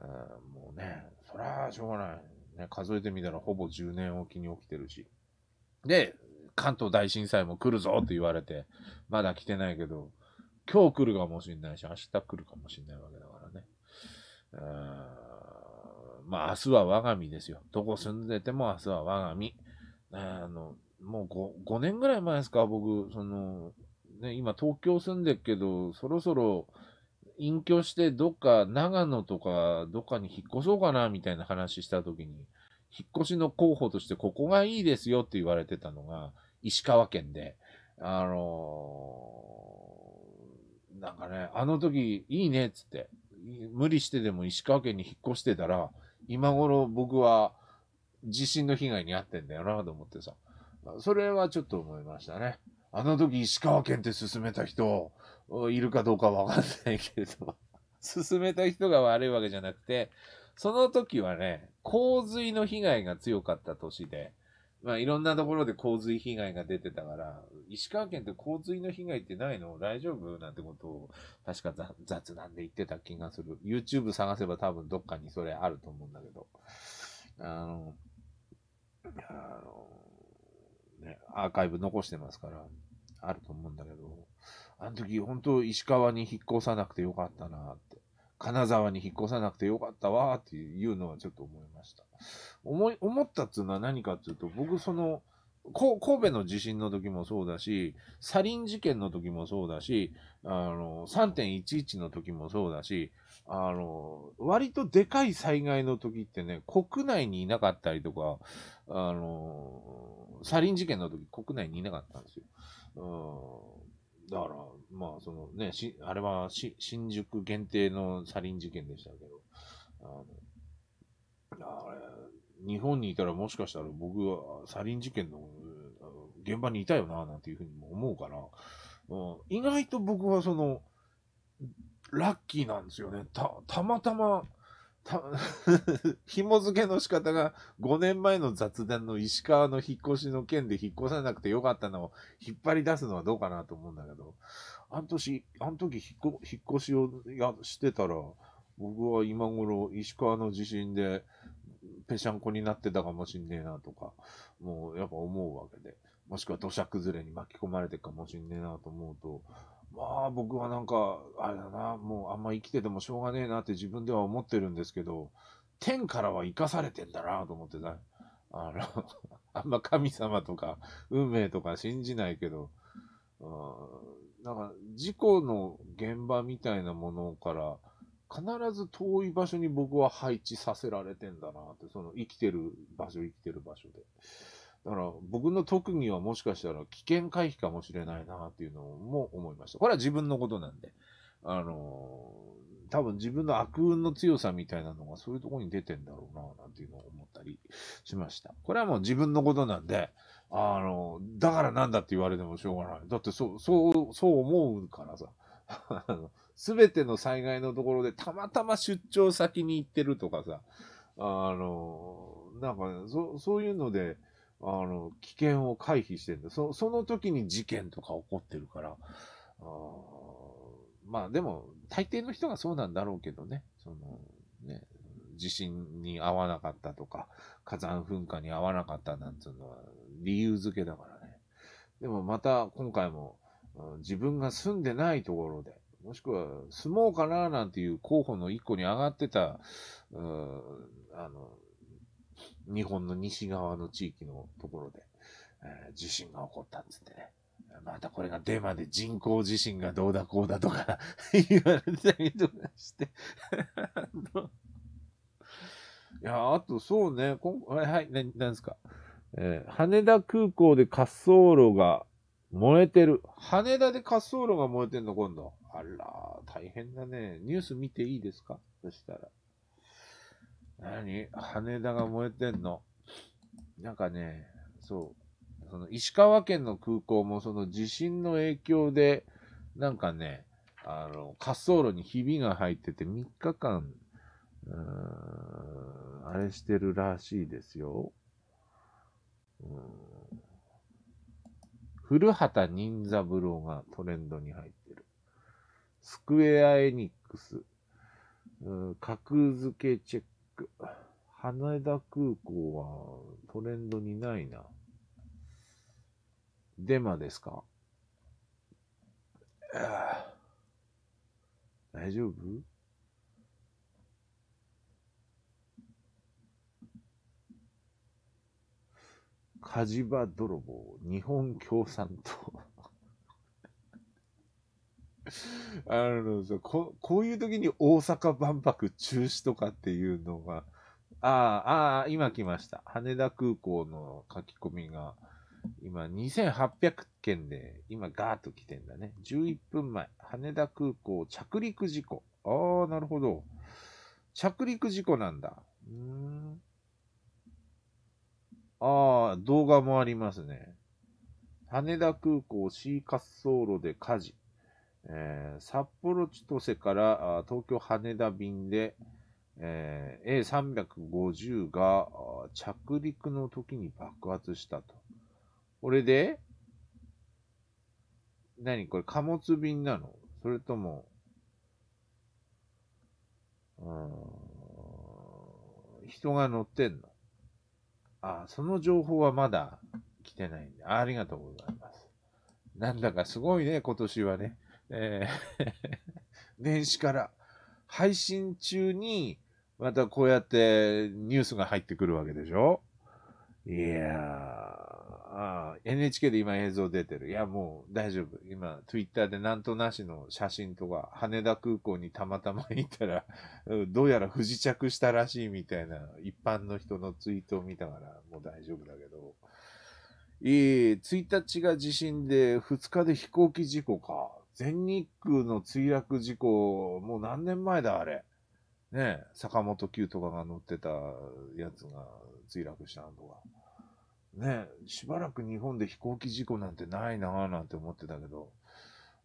うんもうね、そらしょうがない。ね、数えてみたらほぼ10年おきに起きてるし。で、関東大震災も来るぞって言われて、まだ来てないけど、今日来るかもしれないし、明日来るかもしれないわけだからね。うんまあ、明日は我が身ですよ。どこ住んでても明日は我が身。あの、もう 5, 5年ぐらい前ですか、僕、その、ね、今東京住んでるけど、そろそろ、隠居してどっか長野とかどっかに引っ越そうかなみたいな話した時に、引っ越しの候補としてここがいいですよって言われてたのが石川県で、あのー、なんかね、あの時いいねっつって、無理してでも石川県に引っ越してたら、今頃僕は地震の被害に遭ってんだよなと思ってさ、それはちょっと思いましたね。あの時石川県って勧めた人、いるかどうかわかんないけれど 進めた人が悪いわけじゃなくて、その時はね、洪水の被害が強かった年で、まあいろんなところで洪水被害が出てたから、石川県って洪水の被害ってないの大丈夫なんてことを、確か雑談で言ってた気がする。YouTube 探せば多分どっかにそれあると思うんだけど。あの、あの、ね、アーカイブ残してますから、あると思うんだけど、あの時、本当石川に引っ越さなくてよかったなって。金沢に引っ越さなくてよかったわっていうのはちょっと思いました。思い、思ったっていうのは何かっていうと、僕その、神戸の地震の時もそうだし、サリン事件の時もそうだし、あの、3.11の時もそうだし、あの、割とでかい災害の時ってね、国内にいなかったりとか、あの、サリン事件の時国内にいなかったんですよ。うんだから、まあ、そのね、し、あれはし、新宿限定のサリン事件でしたけど、あの、あれ、日本にいたらもしかしたら僕はサリン事件の現場にいたよな、なんていうふうにも思うから、うん、意外と僕はその、ラッキーなんですよね。た、たまたま、た 紐付けの仕方が5年前の雑談の石川の引っ越しの件で引っ越さなくてよかったのを引っ張り出すのはどうかなと思うんだけど、あの年、あの時引っ越しをやしてたら、僕は今頃石川の地震でぺしゃんこになってたかもしんねえなとか、もうやっぱ思うわけで、もしくは土砂崩れに巻き込まれてるかもしんねえなと思うと、まあ僕はなんか、あれだな、もうあんま生きててもしょうがねえなって自分では思ってるんですけど、天からは生かされてんだなと思ってね。あの、あんま神様とか運命とか信じないけど、うん、なんか事故の現場みたいなものから必ず遠い場所に僕は配置させられてんだなって、その生きてる場所、生きてる場所で。だから僕の特技はもしかしたら危険回避かもしれないなっていうのも思いました。これは自分のことなんで。あのー、多分自分の悪運の強さみたいなのがそういうとこに出てんだろうな、なんていうのを思ったりしました。これはもう自分のことなんで、あのー、だからなんだって言われてもしょうがない。だってそう、そう、そう思うからさ。す べての災害のところでたまたま出張先に行ってるとかさ、あのー、なんか、そ、そういうので、あの、危険を回避してるんだ。そその時に事件とか起こってるから、あまあでも、大抵の人がそうなんだろうけどね、その、ね、地震に合わなかったとか、火山噴火に合わなかったなんていうのは理由付けだからね。でもまた今回も、自分が住んでないところで、もしくは住もうかななんていう候補の一個に上がってた、うん、あの、日本の西側の地域のところで、えー、地震が起こったっつってね。またこれがデマで人工地震がどうだこうだとか 言われたりとかして いや、あとそうね、こんはい、な、ですか。えー、羽田空港で滑走路が燃えてる。羽田で滑走路が燃えてんの、今度。あら、大変だね。ニュース見ていいですかそしたら。何羽田が燃えてんのなんかね、そう。その石川県の空港もその地震の影響で、なんかね、あの、滑走路にひびが入ってて3日間、うーん、あれしてるらしいですよ。うん古畑任三郎がトレンドに入ってる。スクエアエニックス、格付けチェッ羽田空港はトレンドにないな。デマですか大丈夫火事場泥棒、日本共産党。あのこ、こういう時に大阪万博中止とかっていうのが、ああ、ああ、今来ました。羽田空港の書き込みが、今2800件で、今ガーッと来てんだね。11分前、羽田空港着陸事故。ああ、なるほど。着陸事故なんだ。うん。ああ、動画もありますね。羽田空港 C 滑走路で火事。えー、札幌千歳から東京羽田便で、えー、A350 が着陸の時に爆発したと。これで、何これ貨物便なのそれとも、うん、人が乗ってんのあ、その情報はまだ来てないんで、ありがとうございます。なんだかすごいね、今年はね。えー 年始から配信中に、またこうやってニュースが入ってくるわけでしょいやー、NHK で今映像出てる。いや、もう大丈夫。今、Twitter でなんとなしの写真とか、羽田空港にたまたま行ったら、どうやら不時着したらしいみたいな、一般の人のツイートを見たから、もう大丈夫だけど。え1日が地震で、2日で飛行機事故か。全日空の墜落事故、もう何年前だ、あれ。ね坂本九とかが乗ってたやつが墜落したのが。ねしばらく日本で飛行機事故なんてないなぁなんて思ってたけど、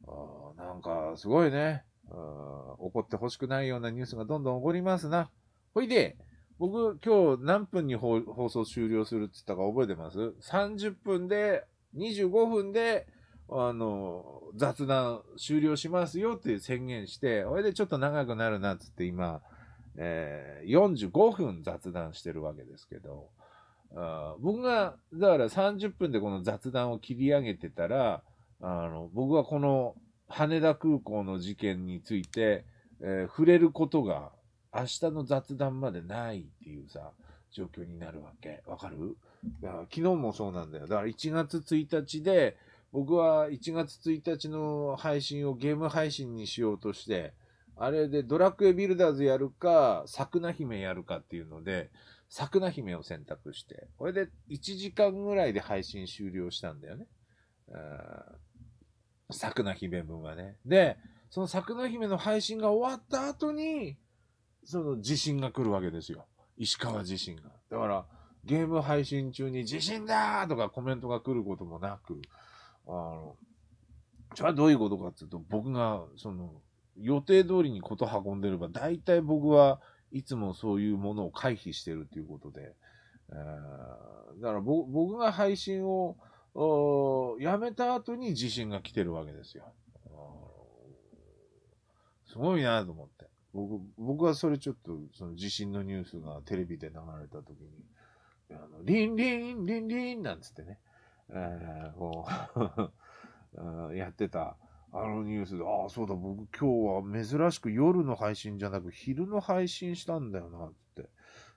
あなんかすごいね、怒ってほしくないようなニュースがどんどん起こりますな。ほいで、僕今日何分に放送終了するって言ったか覚えてます ?30 分で、25分であの、雑談終了しますよって宣言して、それでちょっと長くなるなっつって今、えー、45分雑談してるわけですけど、あ僕が、だから30分でこの雑談を切り上げてたら、あの、僕はこの羽田空港の事件について、えー、触れることが明日の雑談までないっていうさ、状況になるわけ。わかる昨日もそうなんだよ。だから1月1日で、僕は1月1日の配信をゲーム配信にしようとして、あれでドラクエビルダーズやるか、ナ姫やるかっていうので、ナ姫を選択して、これで1時間ぐらいで配信終了したんだよね。ナ姫分はね。で、そのナ姫の配信が終わった後に、その地震が来るわけですよ。石川地震が。だから、ゲーム配信中に地震だーとかコメントが来ることもなく、あの、じゃあどういうことかっていうと、僕が、その、予定通りにこと運んでれば、大体僕はいつもそういうものを回避してるっていうことで、えー、だから僕が配信をやめた後に地震が来てるわけですよ。すごいなと思って。僕僕はそれちょっと、その地震のニュースがテレビで流れた時に、あのリンリン、リンリンなんつってね。えー、こう やってた、あのニュースで、ああ、そうだ、僕今日は珍しく夜の配信じゃなく昼の配信したんだよな、って。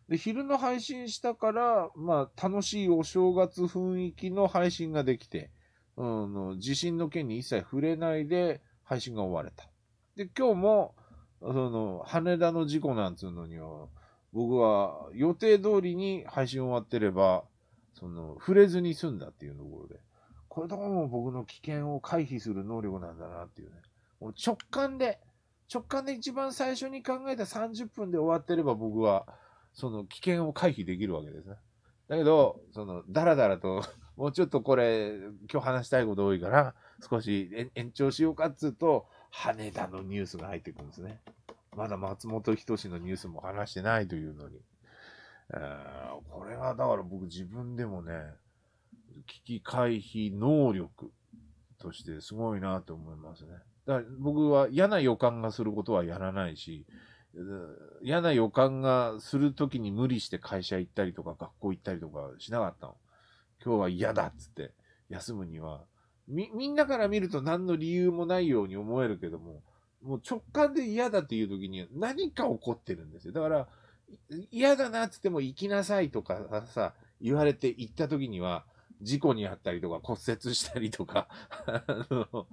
で、昼の配信したから、まあ、楽しいお正月雰囲気の配信ができて、うん、地震の件に一切触れないで配信が終われた。で、今日も、その、羽田の事故なんつうのには、僕は予定通りに配信終わってれば、その、触れずに済んだっていうところで、これとかも僕の危険を回避する能力なんだなっていうね。直感で、直感で一番最初に考えた30分で終わってれば僕は、その危険を回避できるわけですね。だけど、その、だらだらと もうちょっとこれ、今日話したいこと多いから、少し延長しようかっつうと、羽田のニュースが入ってくるんですね。まだ松本人志のニュースも話してないというのに。えー、これはだから僕自分でもね、危機回避能力としてすごいなと思いますね。だから僕は嫌な予感がすることはやらないし、嫌な予感がするときに無理して会社行ったりとか学校行ったりとかしなかったの。今日は嫌だっつって休むには、み、みんなから見ると何の理由もないように思えるけども、もう直感で嫌だっていう時に何か起こってるんですよ。だから、嫌だなってっても行きなさいとかさ、言われて行った時には、事故にあったりとか骨折したりとかあの、あ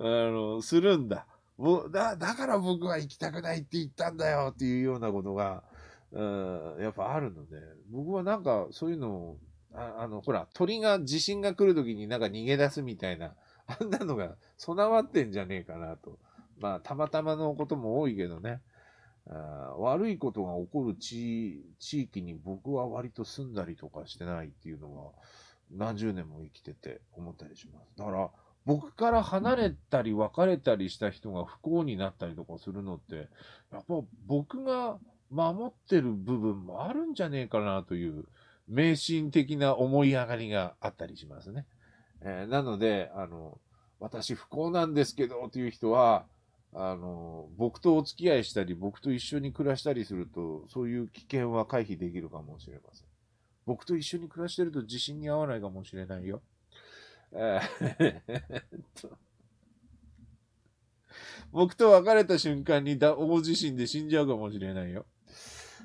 の、するんだ。もうだ、だから僕は行きたくないって言ったんだよっていうようなことが、うん、やっぱあるので、僕はなんかそういうのを、ああの、ほら、鳥が地震が来る時になんか逃げ出すみたいな、あんなのが備わってんじゃねえかなと。まあ、たまたまのことも多いけどね。悪いことが起こる地域に僕は割と住んだりとかしてないっていうのは何十年も生きてて思ったりします。だから僕から離れたり別れたりした人が不幸になったりとかするのってやっぱ僕が守ってる部分もあるんじゃねえかなという迷信的な思い上がりがあったりしますね。えー、なので、あの、私不幸なんですけどという人は、あの、僕とお付き合いしたり、僕と一緒に暮らしたりすると、そういう危険は回避できるかもしれません。僕と一緒に暮らしてると自信に合わないかもしれないよ。えと僕と別れた瞬間に大地震で死んじゃうかもしれないよ。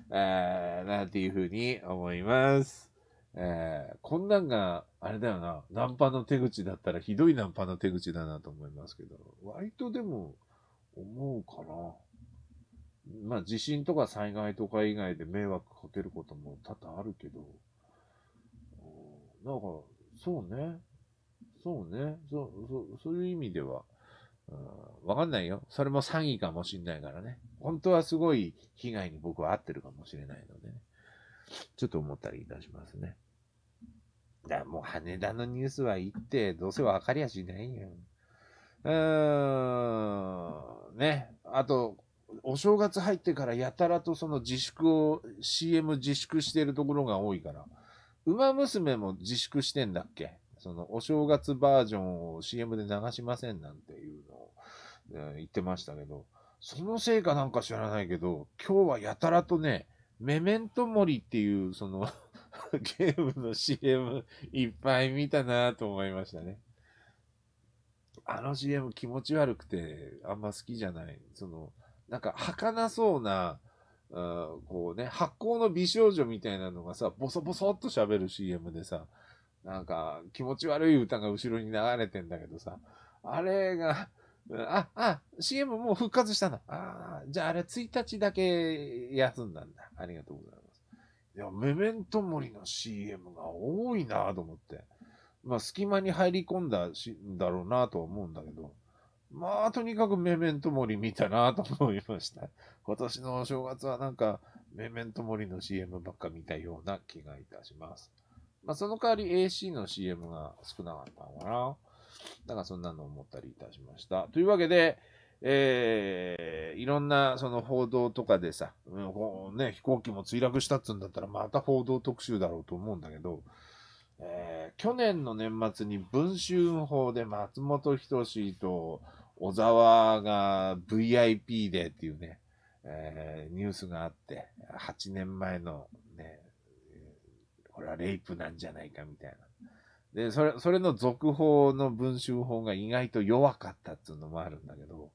えー、なんていうふうに思います。えこんなんが、あれだよな、ナンパの手口だったらひどいナンパの手口だなと思いますけど、割とでも、思うかな。まあ、地震とか災害とか以外で迷惑かけることも多々あるけど、だから、そうね。そうね。そそそういう意味では、わかんないよ。それも詐欺かもしんないからね。本当はすごい被害に僕は合ってるかもしれないのでね。ちょっと思ったりいたしますね。だもう羽田のニュースは行って、どうせわかりやしないよ。うーん、ね。あと、お正月入ってからやたらとその自粛を、CM 自粛してるところが多いから、馬娘も自粛してんだっけそのお正月バージョンを CM で流しませんなんていうのを、言ってましたけど、そのせいかなんか知らないけど、今日はやたらとね、メメントモリっていうその ゲームの CM いっぱい見たなと思いましたね。あの CM 気持ち悪くて、あんま好きじゃない。その、なんか、儚そうな、ん、こうね、発酵の美少女みたいなのがさ、ボソボソっと喋る CM でさ、なんか、気持ち悪い歌が後ろに流れてんだけどさ、あれが、あ、あ、CM もう復活したな。ああ、じゃああれ1日だけ休んだんだ。ありがとうございます。いや、メメントモリの CM が多いなと思って。まあ、隙間に入り込んだし、んだろうなとは思うんだけど、まあ、とにかくメメントモリ見たなと思いました。今年のお正月はなんか、メメントモリの CM ばっか見たような気がいたします。まあ、その代わり AC の CM が少なかったのかな。だかかそんなの思ったりいたしました。というわけで、えー、いろんなその報道とかでさ、うんね、飛行機も墜落したっつうんだったらまた報道特集だろうと思うんだけど、えー、去年の年末に文春法で松本人志と小沢が VIP でっていうね、えー、ニュースがあって、8年前のね、これはレイプなんじゃないかみたいな。で、それ、それの続報の文春法が意外と弱かったっていうのもあるんだけど、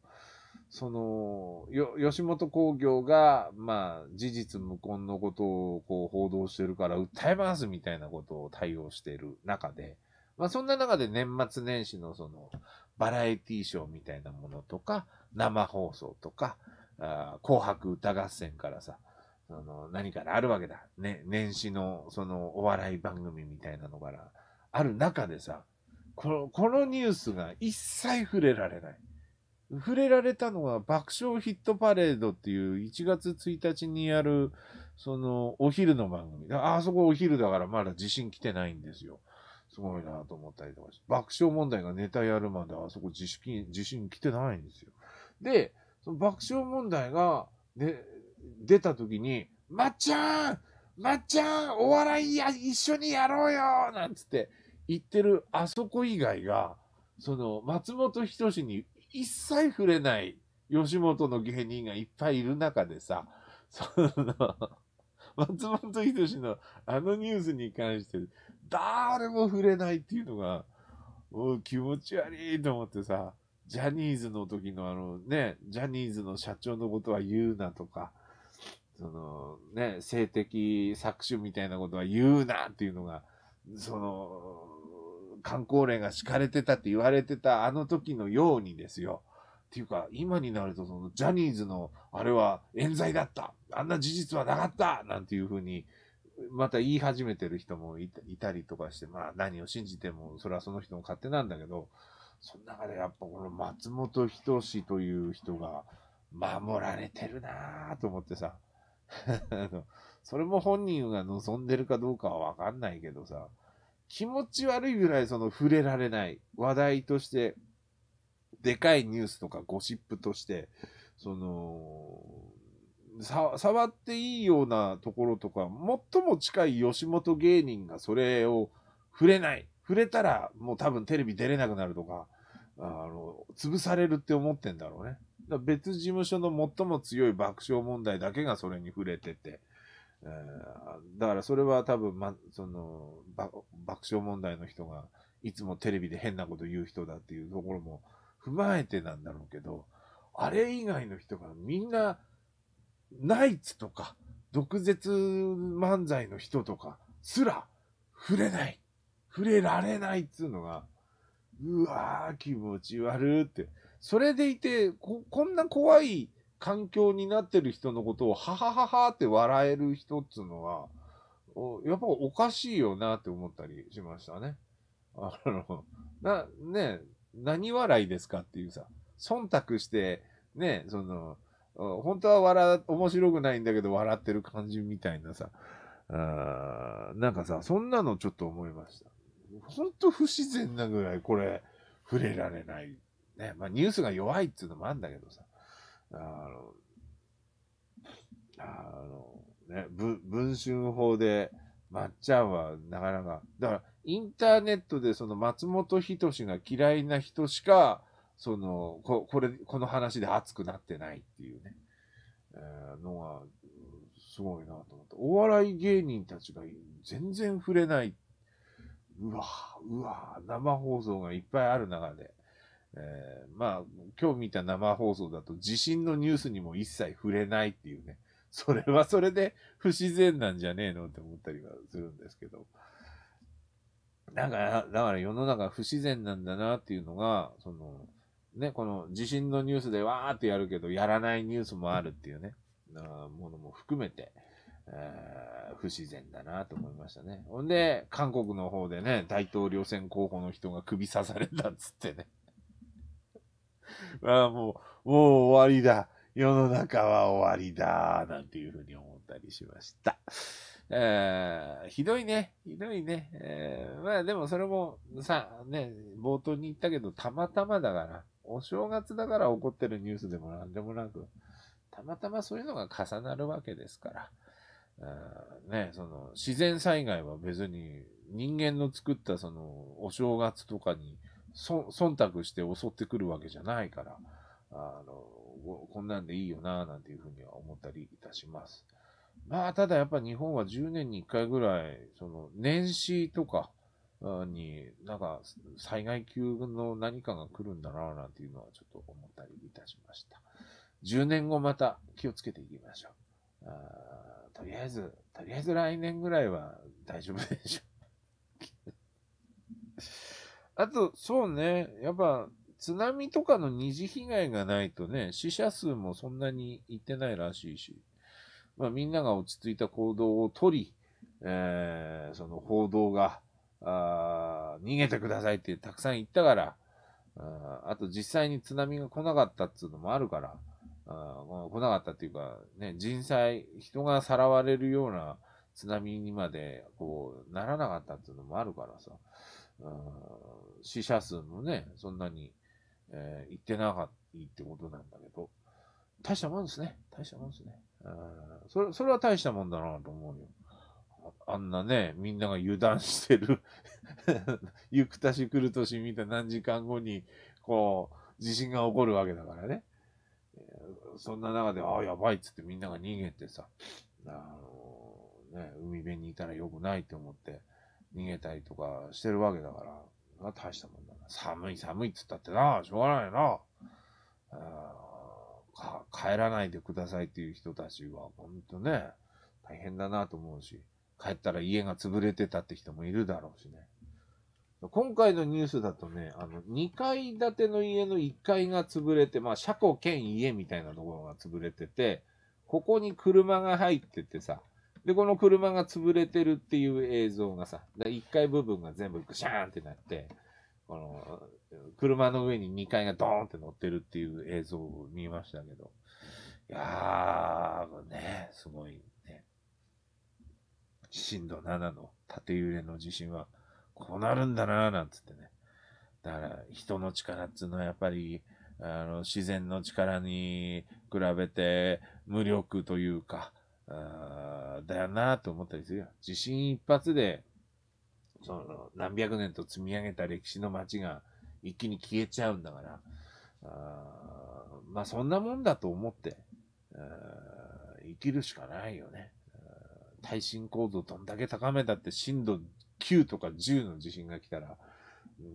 その、よ、吉本興業が、まあ、事実無根のことをこう報道してるから訴えますみたいなことを対応してる中で、まあそんな中で年末年始のその、バラエティショーみたいなものとか、生放送とか、あ紅白歌合戦からさ、その何からあるわけだ。ね、年始のそのお笑い番組みたいなのからある中でさ、この、このニュースが一切触れられない。触れられたのは爆笑ヒットパレードっていう1月1日にやる、その、お昼の番組。あ、あそこお昼だからまだ地震来てないんですよ。すごいなと思ったりとかして。爆笑問題がネタやるまであそこ地震、地震来てないんですよ。で、その爆笑問題が、ね、出た時に、まっちゃんまっちゃんお笑いや、一緒にやろうよなんつって言ってるあそこ以外が、その、松本人志に一切触れない吉本の芸人がいっぱいいる中でさ、その、松本人志のあのニュースに関して、誰も触れないっていうのが、もう気持ち悪いと思ってさ、ジャニーズの時のあのね、ジャニーズの社長のことは言うなとか、そのね、性的搾取みたいなことは言うなっていうのが、その、観光令が敷かれてたって言われてたあの時のようにですよ。っていうか、今になると、その、ジャニーズの、あれは冤罪だったあんな事実はなかったなんていうふうに、また言い始めてる人もいたりとかして、まあ何を信じても、それはその人の勝手なんだけど、その中でやっぱこの松本人志という人が守られてるなぁと思ってさ それも本人が望んでるかどうかはわかんないけどさ、気持ち悪いぐらいその触れられない話題として、でかいニュースとかゴシップとして、その、触っていいようなところとか、最も近い吉本芸人がそれを触れない。触れたらもう多分テレビ出れなくなるとか、あの、潰されるって思ってんだろうね。だ別事務所の最も強い爆笑問題だけがそれに触れてて、えだからそれは多分、ま、その爆笑問題の人がいつもテレビで変なこと言う人だっていうところも踏まえてなんだろうけど、あれ以外の人がみんな、ナイツとか、毒舌漫才の人とかすら触れない。触れられないっつうのが、うわー気持ち悪って。それでいてこ、こんな怖い環境になってる人のことを、ははははって笑える人っつうのは、やっぱおかしいよなって思ったりしましたね。あの、な、ね、何笑いですかっていうさ、忖度して、ね、その、本当は笑、面白くないんだけど笑ってる感じみたいなさ、あなんかさ、そんなのちょっと思いました。本当と不自然なぐらいこれ、触れられない。ね、まあニュースが弱いっていうのもあるんだけどさ。あの、あの、ね、ぶ文春法で、まっちゃんはなかなか、だから、インターネットでその松本人志が嫌いな人しか、その、ここれ、この話で熱くなってないっていうね、えー、のが、すごいなと思って。お笑い芸人たちが全然触れない。うわ、うわ、生放送がいっぱいある中で。えー、まあ、今日見た生放送だと地震のニュースにも一切触れないっていうね、それはそれで不自然なんじゃねえのって思ったりはするんですけど、なんか、だから世の中不自然なんだなっていうのが、その、ね、この地震のニュースでわーってやるけど、やらないニュースもあるっていうね、なものも含めて、え不自然だなと思いましたね。ほんで、韓国の方でね、大統領選候補の人が首刺されたっつってね。あもう、もう終わりだ。世の中は終わりだ。なんていうふうに思ったりしました。えー、ひどいね。ひどいね。えー、まあでもそれもさ、ね、冒頭に言ったけど、たまたまだから、お正月だから起こってるニュースでもなんでもなく、たまたまそういうのが重なるわけですから。ね、その自然災害は別に人間の作ったそのお正月とかにそ忖度して襲ってくるわけじゃないから、あの、こんなんでいいよな、なんていうふうには思ったりいたします。まあ、ただやっぱ日本は10年に1回ぐらい、その、年始とかに、なんか、災害級の何かが来るんだな、なんていうのはちょっと思ったりいたしました。10年後また気をつけていきましょう。あとりあえず、とりあえず来年ぐらいは大丈夫でしょう。あと、そうね、やっぱ、津波とかの二次被害がないとね、死者数もそんなにいってないらしいし、まあ、みんなが落ち着いた行動をとり、えー、その報道が、あ逃げてくださいってたくさん言ったから、ああと実際に津波が来なかったっていうのもあるから、あ来なかったっていうか、ね、人災、人がさらわれるような津波にまでこうならなかったっていうのもあるからさ、死者数もね、そんなに、えー、行ってなかったってことなんだけど、大したもんですね。大したもんですね。それ、それは大したもんだなと思うよ。あんなね、みんなが油断してる行 く年来る年見た何時間後に、こう、地震が起こるわけだからね。そんな中で、ああ、やばいっつってみんなが逃げてさ、あのね、海辺にいたらよくないって思って、逃げたりとかしてるわけだから、ま大したもんだな。寒い寒いっつったってな、しょうがないな。あ帰らないでくださいっていう人たちは、ほんとね、大変だなと思うし、帰ったら家が潰れてたって人もいるだろうしね。今回のニュースだとね、あの、2階建ての家の1階が潰れて、まあ、車庫兼家みたいなところが潰れてて、ここに車が入っててさ、で、この車が潰れてるっていう映像がさ、1階部分が全部グシャーンってなって、この、車の上に2階がドーンって乗ってるっていう映像を見ましたけど、いやー、ね、すごいね。震度7の縦揺れの地震は、こうなるんだなーなんつってね。だから、人の力っていうのはやっぱり、あの、自然の力に比べて無力というか、だよなと思ったりするよ。地震一発で、その何百年と積み上げた歴史の街が一気に消えちゃうんだから、あまあそんなもんだと思って、生きるしかないよね。耐震構造どんだけ高めたって震度9とか10の地震が来たら、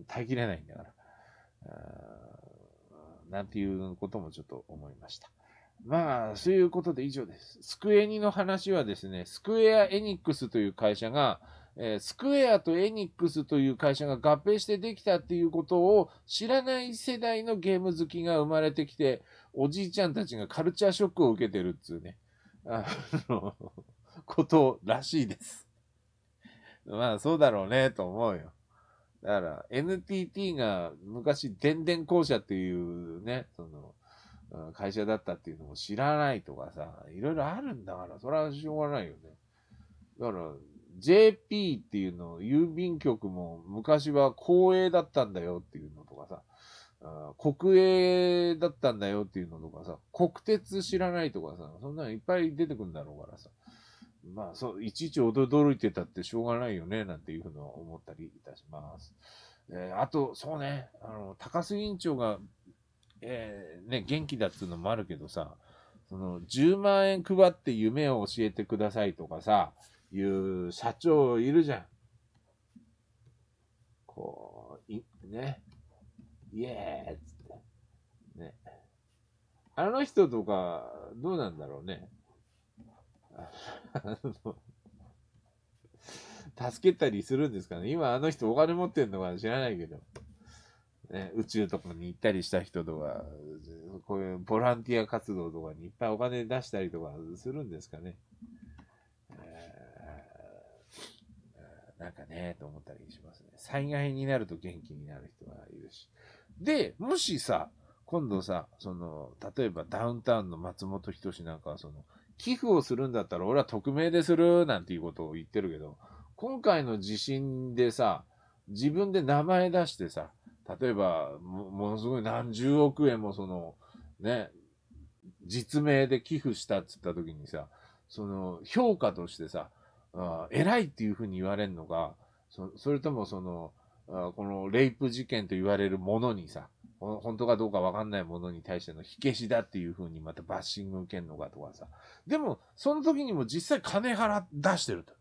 耐えきれないんだから。なんていうこともちょっと思いました。まあ、そういうことで以上です。スクエニの話はですね、スクエア・エニックスという会社が、えスクエアとエニックスという会社が合併してできたっていうことを知らない世代のゲーム好きが生まれてきて、おじいちゃんたちがカルチャーショックを受けてるっつうね、あの、ことらしいです。まあ、そうだろうね、と思うよ。だから、NTT が昔、電電公社っていうね、その、会社だったっていうのも知らないとかさ、いろいろあるんだから、それはしょうがないよね。だから、JP っていうの、郵便局も昔は公営だったんだよっていうのとかさ、国営だったんだよっていうのとかさ、国鉄知らないとかさ、そんなのいっぱい出てくるんだろうからさ。まあ、そう、いちいち驚いてたってしょうがないよね、なんていうふうに思ったりいたします。えー、あと、そうね、あの、高須委員長がえー、ね、元気だっつうのもあるけどさ、その、10万円配って夢を教えてくださいとかさ、いう社長いるじゃん。こう、い、ね、イエーイつって。ね。あの人とか、どうなんだろうね。あの、助けたりするんですかね。今あの人お金持ってんのか知らないけど。ね、宇宙とかに行ったりした人とか、こういうボランティア活動とかにいっぱいお金出したりとかするんですかね。えなんかね、と思ったりしますね。災害になると元気になる人はいるし。で、もしさ、今度さ、その、例えばダウンタウンの松本人志なんかは、その、寄付をするんだったら俺は匿名でするなんていうことを言ってるけど、今回の地震でさ、自分で名前出してさ、例えばも、のすごい何十億円もその、ね、実名で寄付したっつった時にさ、その、評価としてさ、あ偉いっていうふうに言われるのか、そそれともそのあ、このレイプ事件と言われるものにさ、本当かどうかわかんないものに対しての火消しだっていうふうにまたバッシング受けんのかとかさ。でも、その時にも実際金払出してると。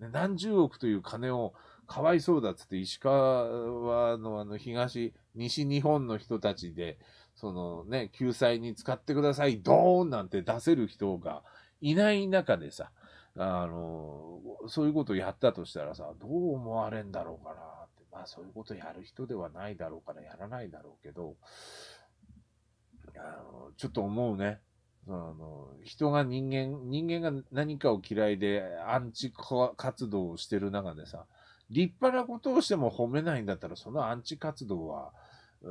何十億という金をかわいそうだっつって、石川のあの東、西日本の人たちで、そのね、救済に使ってください、ドーンなんて出せる人がいない中でさ、あの、そういうことをやったとしたらさ、どう思われんだろうかなって、まあそういうことやる人ではないだろうからやらないだろうけど、あの、ちょっと思うね。あの、人が人間、人間が何かを嫌いでアンチ活動をしてる中でさ、立派なことをしても褒めないんだったら、そのアンチ活動は、う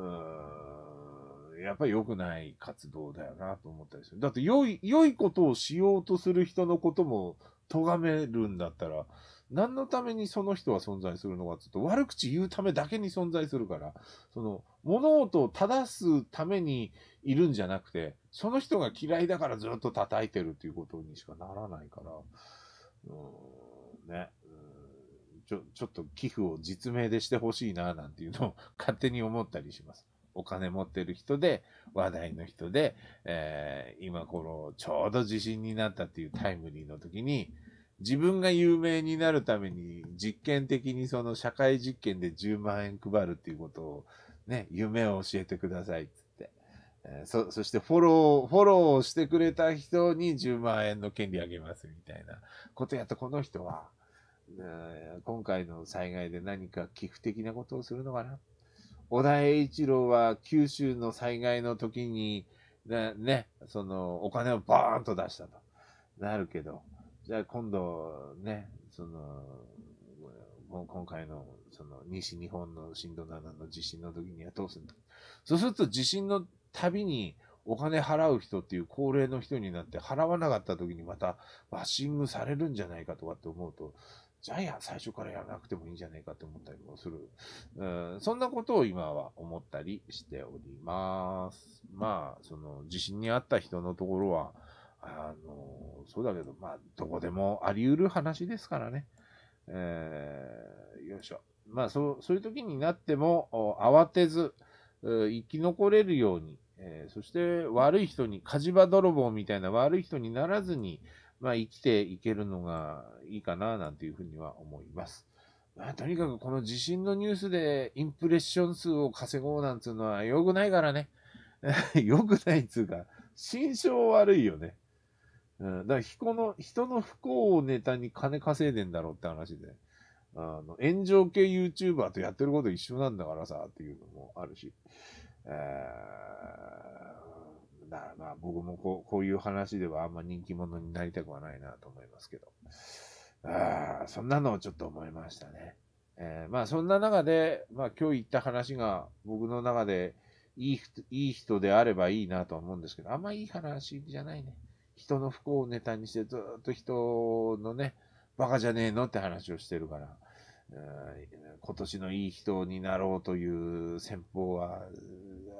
ーん、やっぱり良くない活動だよなと思ったりする。だって良い、良いことをしようとする人のことも咎めるんだったら、何のためにその人は存在するのかって言うと、悪口言うためだけに存在するから、その、物事を正すためにいるんじゃなくて、その人が嫌いだからずっと叩いてるっていうことにしかならないから、うん、ね。ちょ、ちょっと寄付を実名でしてほしいな、なんていうのを 勝手に思ったりします。お金持ってる人で、話題の人で、えー、今頃、ちょうど地震になったっていうタイムリーの時に、自分が有名になるために実験的にその社会実験で10万円配るっていうことをね、夢を教えてくださいっつって。えー、そ、そしてフォロー、フォローしてくれた人に10万円の権利あげますみたいなことやったこの人は、今回の災害で何か寄付的なことをするのかな小田栄一郎は九州の災害の時に、ね、ねそのお金をバーンと出したとなるけど、じゃあ今度ね、その、今回のその西日本の震度7の地震の時にはどうするんだそうすると地震のたびにお金払う人っていう高齢の人になって払わなかった時にまたバッシングされるんじゃないかとかって思うと、ャイアン最初からやらなくてもいいんじゃないかって思ったりもする。うん、そんなことを今は思ったりしております。まあ、その、自信にあった人のところは、あの、そうだけど、まあ、どこでもあり得る話ですからね。えー、よいしょ。まあ、そう、そういう時になっても、慌てず、生き残れるように、えー、そして悪い人に、火事場泥棒みたいな悪い人にならずに、まあ、生きていけるのがいいかな、なんていうふうには思います。まあ、とにかくこの地震のニュースでインプレッション数を稼ごうなんつうのは良くないからね。良くないっつうか、心象悪いよね。うん、だから人の、人の不幸をネタに金稼いでんだろうって話で、あの、炎上系 YouTuber とやってること一緒なんだからさ、っていうのもあるし、えーだからまあ僕もこうこういう話ではあんま人気者になりたくはないなと思いますけど。ああ、そんなのをちょっと思いましたね。えー、まあそんな中で、まあ今日言った話が僕の中でいいいい人であればいいなと思うんですけど、あんまいい話じゃないね。人の不幸をネタにしてずっと人のね、バカじゃねえのって話をしてるから、今年のいい人になろうという戦法は、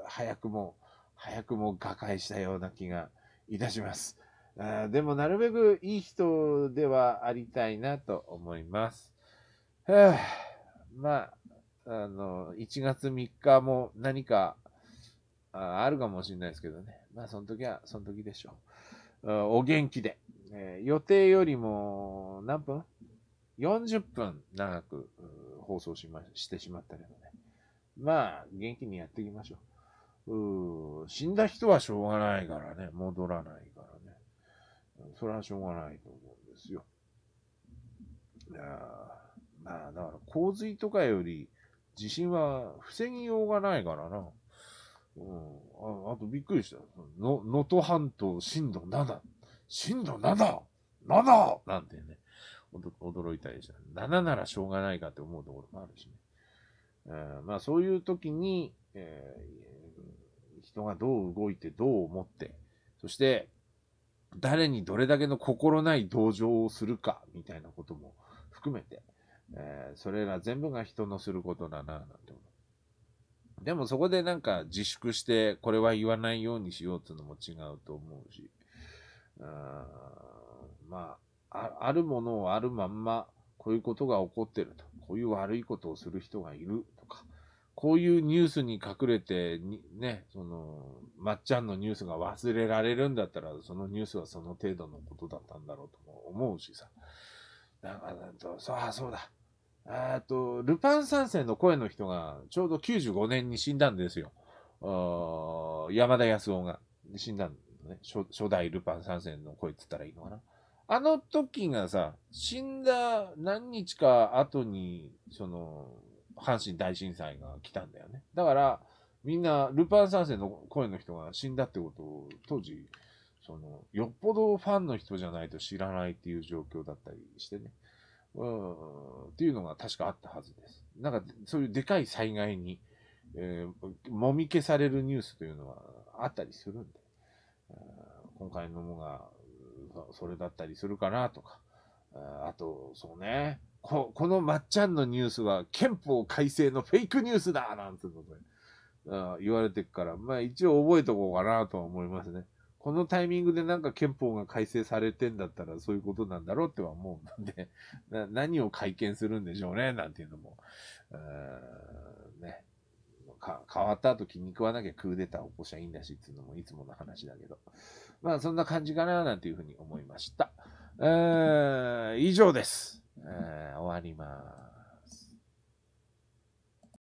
早くも早くも瓦解したような気がいたします。あでも、なるべくいい人ではありたいなと思います。はまあ、あの、1月3日も何かあるかもしれないですけどね。まあ、その時は、その時でしょう。お元気で、え予定よりも何分 ?40 分長く放送しましてしまったけどね。まあ、元気にやっていきましょう。うん、死んだ人はしょうがないからね、戻らないからね。それはしょうがないと思うんですよ。あまあ、だから洪水とかより地震は防ぎようがないからな。うん、ああとびっくりした。能登半島震度7。震度7 7! なんてね驚いたりした。7ならしょうがないかって思うところもあるしね。まあそういう時に、えー、人がどう動いて、どう思って、そして、誰にどれだけの心ない同情をするか、みたいなことも含めて、えー、それら全部が人のすることだな、なんて思う。でもそこでなんか自粛して、これは言わないようにしようっていうのも違うと思うし、うんまあ、あるものをあるまんま、こういうことが起こってると、こういう悪いことをする人がいる。こういうニュースに隠れて、ね、その、まっちゃんのニュースが忘れられるんだったら、そのニュースはその程度のことだったんだろうと思うしさ。なんか、とそう、あ、そうだ。えっと、ルパン三世の声の人が、ちょうど95年に死んだんですよ。山田康夫が死んだんだね初。初代ルパン三世の声って言ったらいいのかな。あの時がさ、死んだ何日か後に、その、阪神大震災が来たんだよね。だから、みんな、ルパン三世の声の人が死んだってことを、当時、その、よっぽどファンの人じゃないと知らないっていう状況だったりしてね。うん、っていうのが確かあったはずです。なんか、そういうでかい災害に、えー、もみ消されるニュースというのはあったりするんで、今回のもが、それだったりするかなとか、あと、そうね、このまっちゃんのニュースは憲法改正のフェイクニュースだなんてこと言われてくから、まあ一応覚えとこうかなとは思いますね。このタイミングでなんか憲法が改正されてんだったらそういうことなんだろうっては思うので、な何を会見するんでしょうね、なんていうのも。ねか。変わった後気に食わなきゃクーデター起こしゃいいんだしっていうのもいつもの話だけど。まあそんな感じかな、なんていうふうに思いました。えー、以上です。えー、終わります。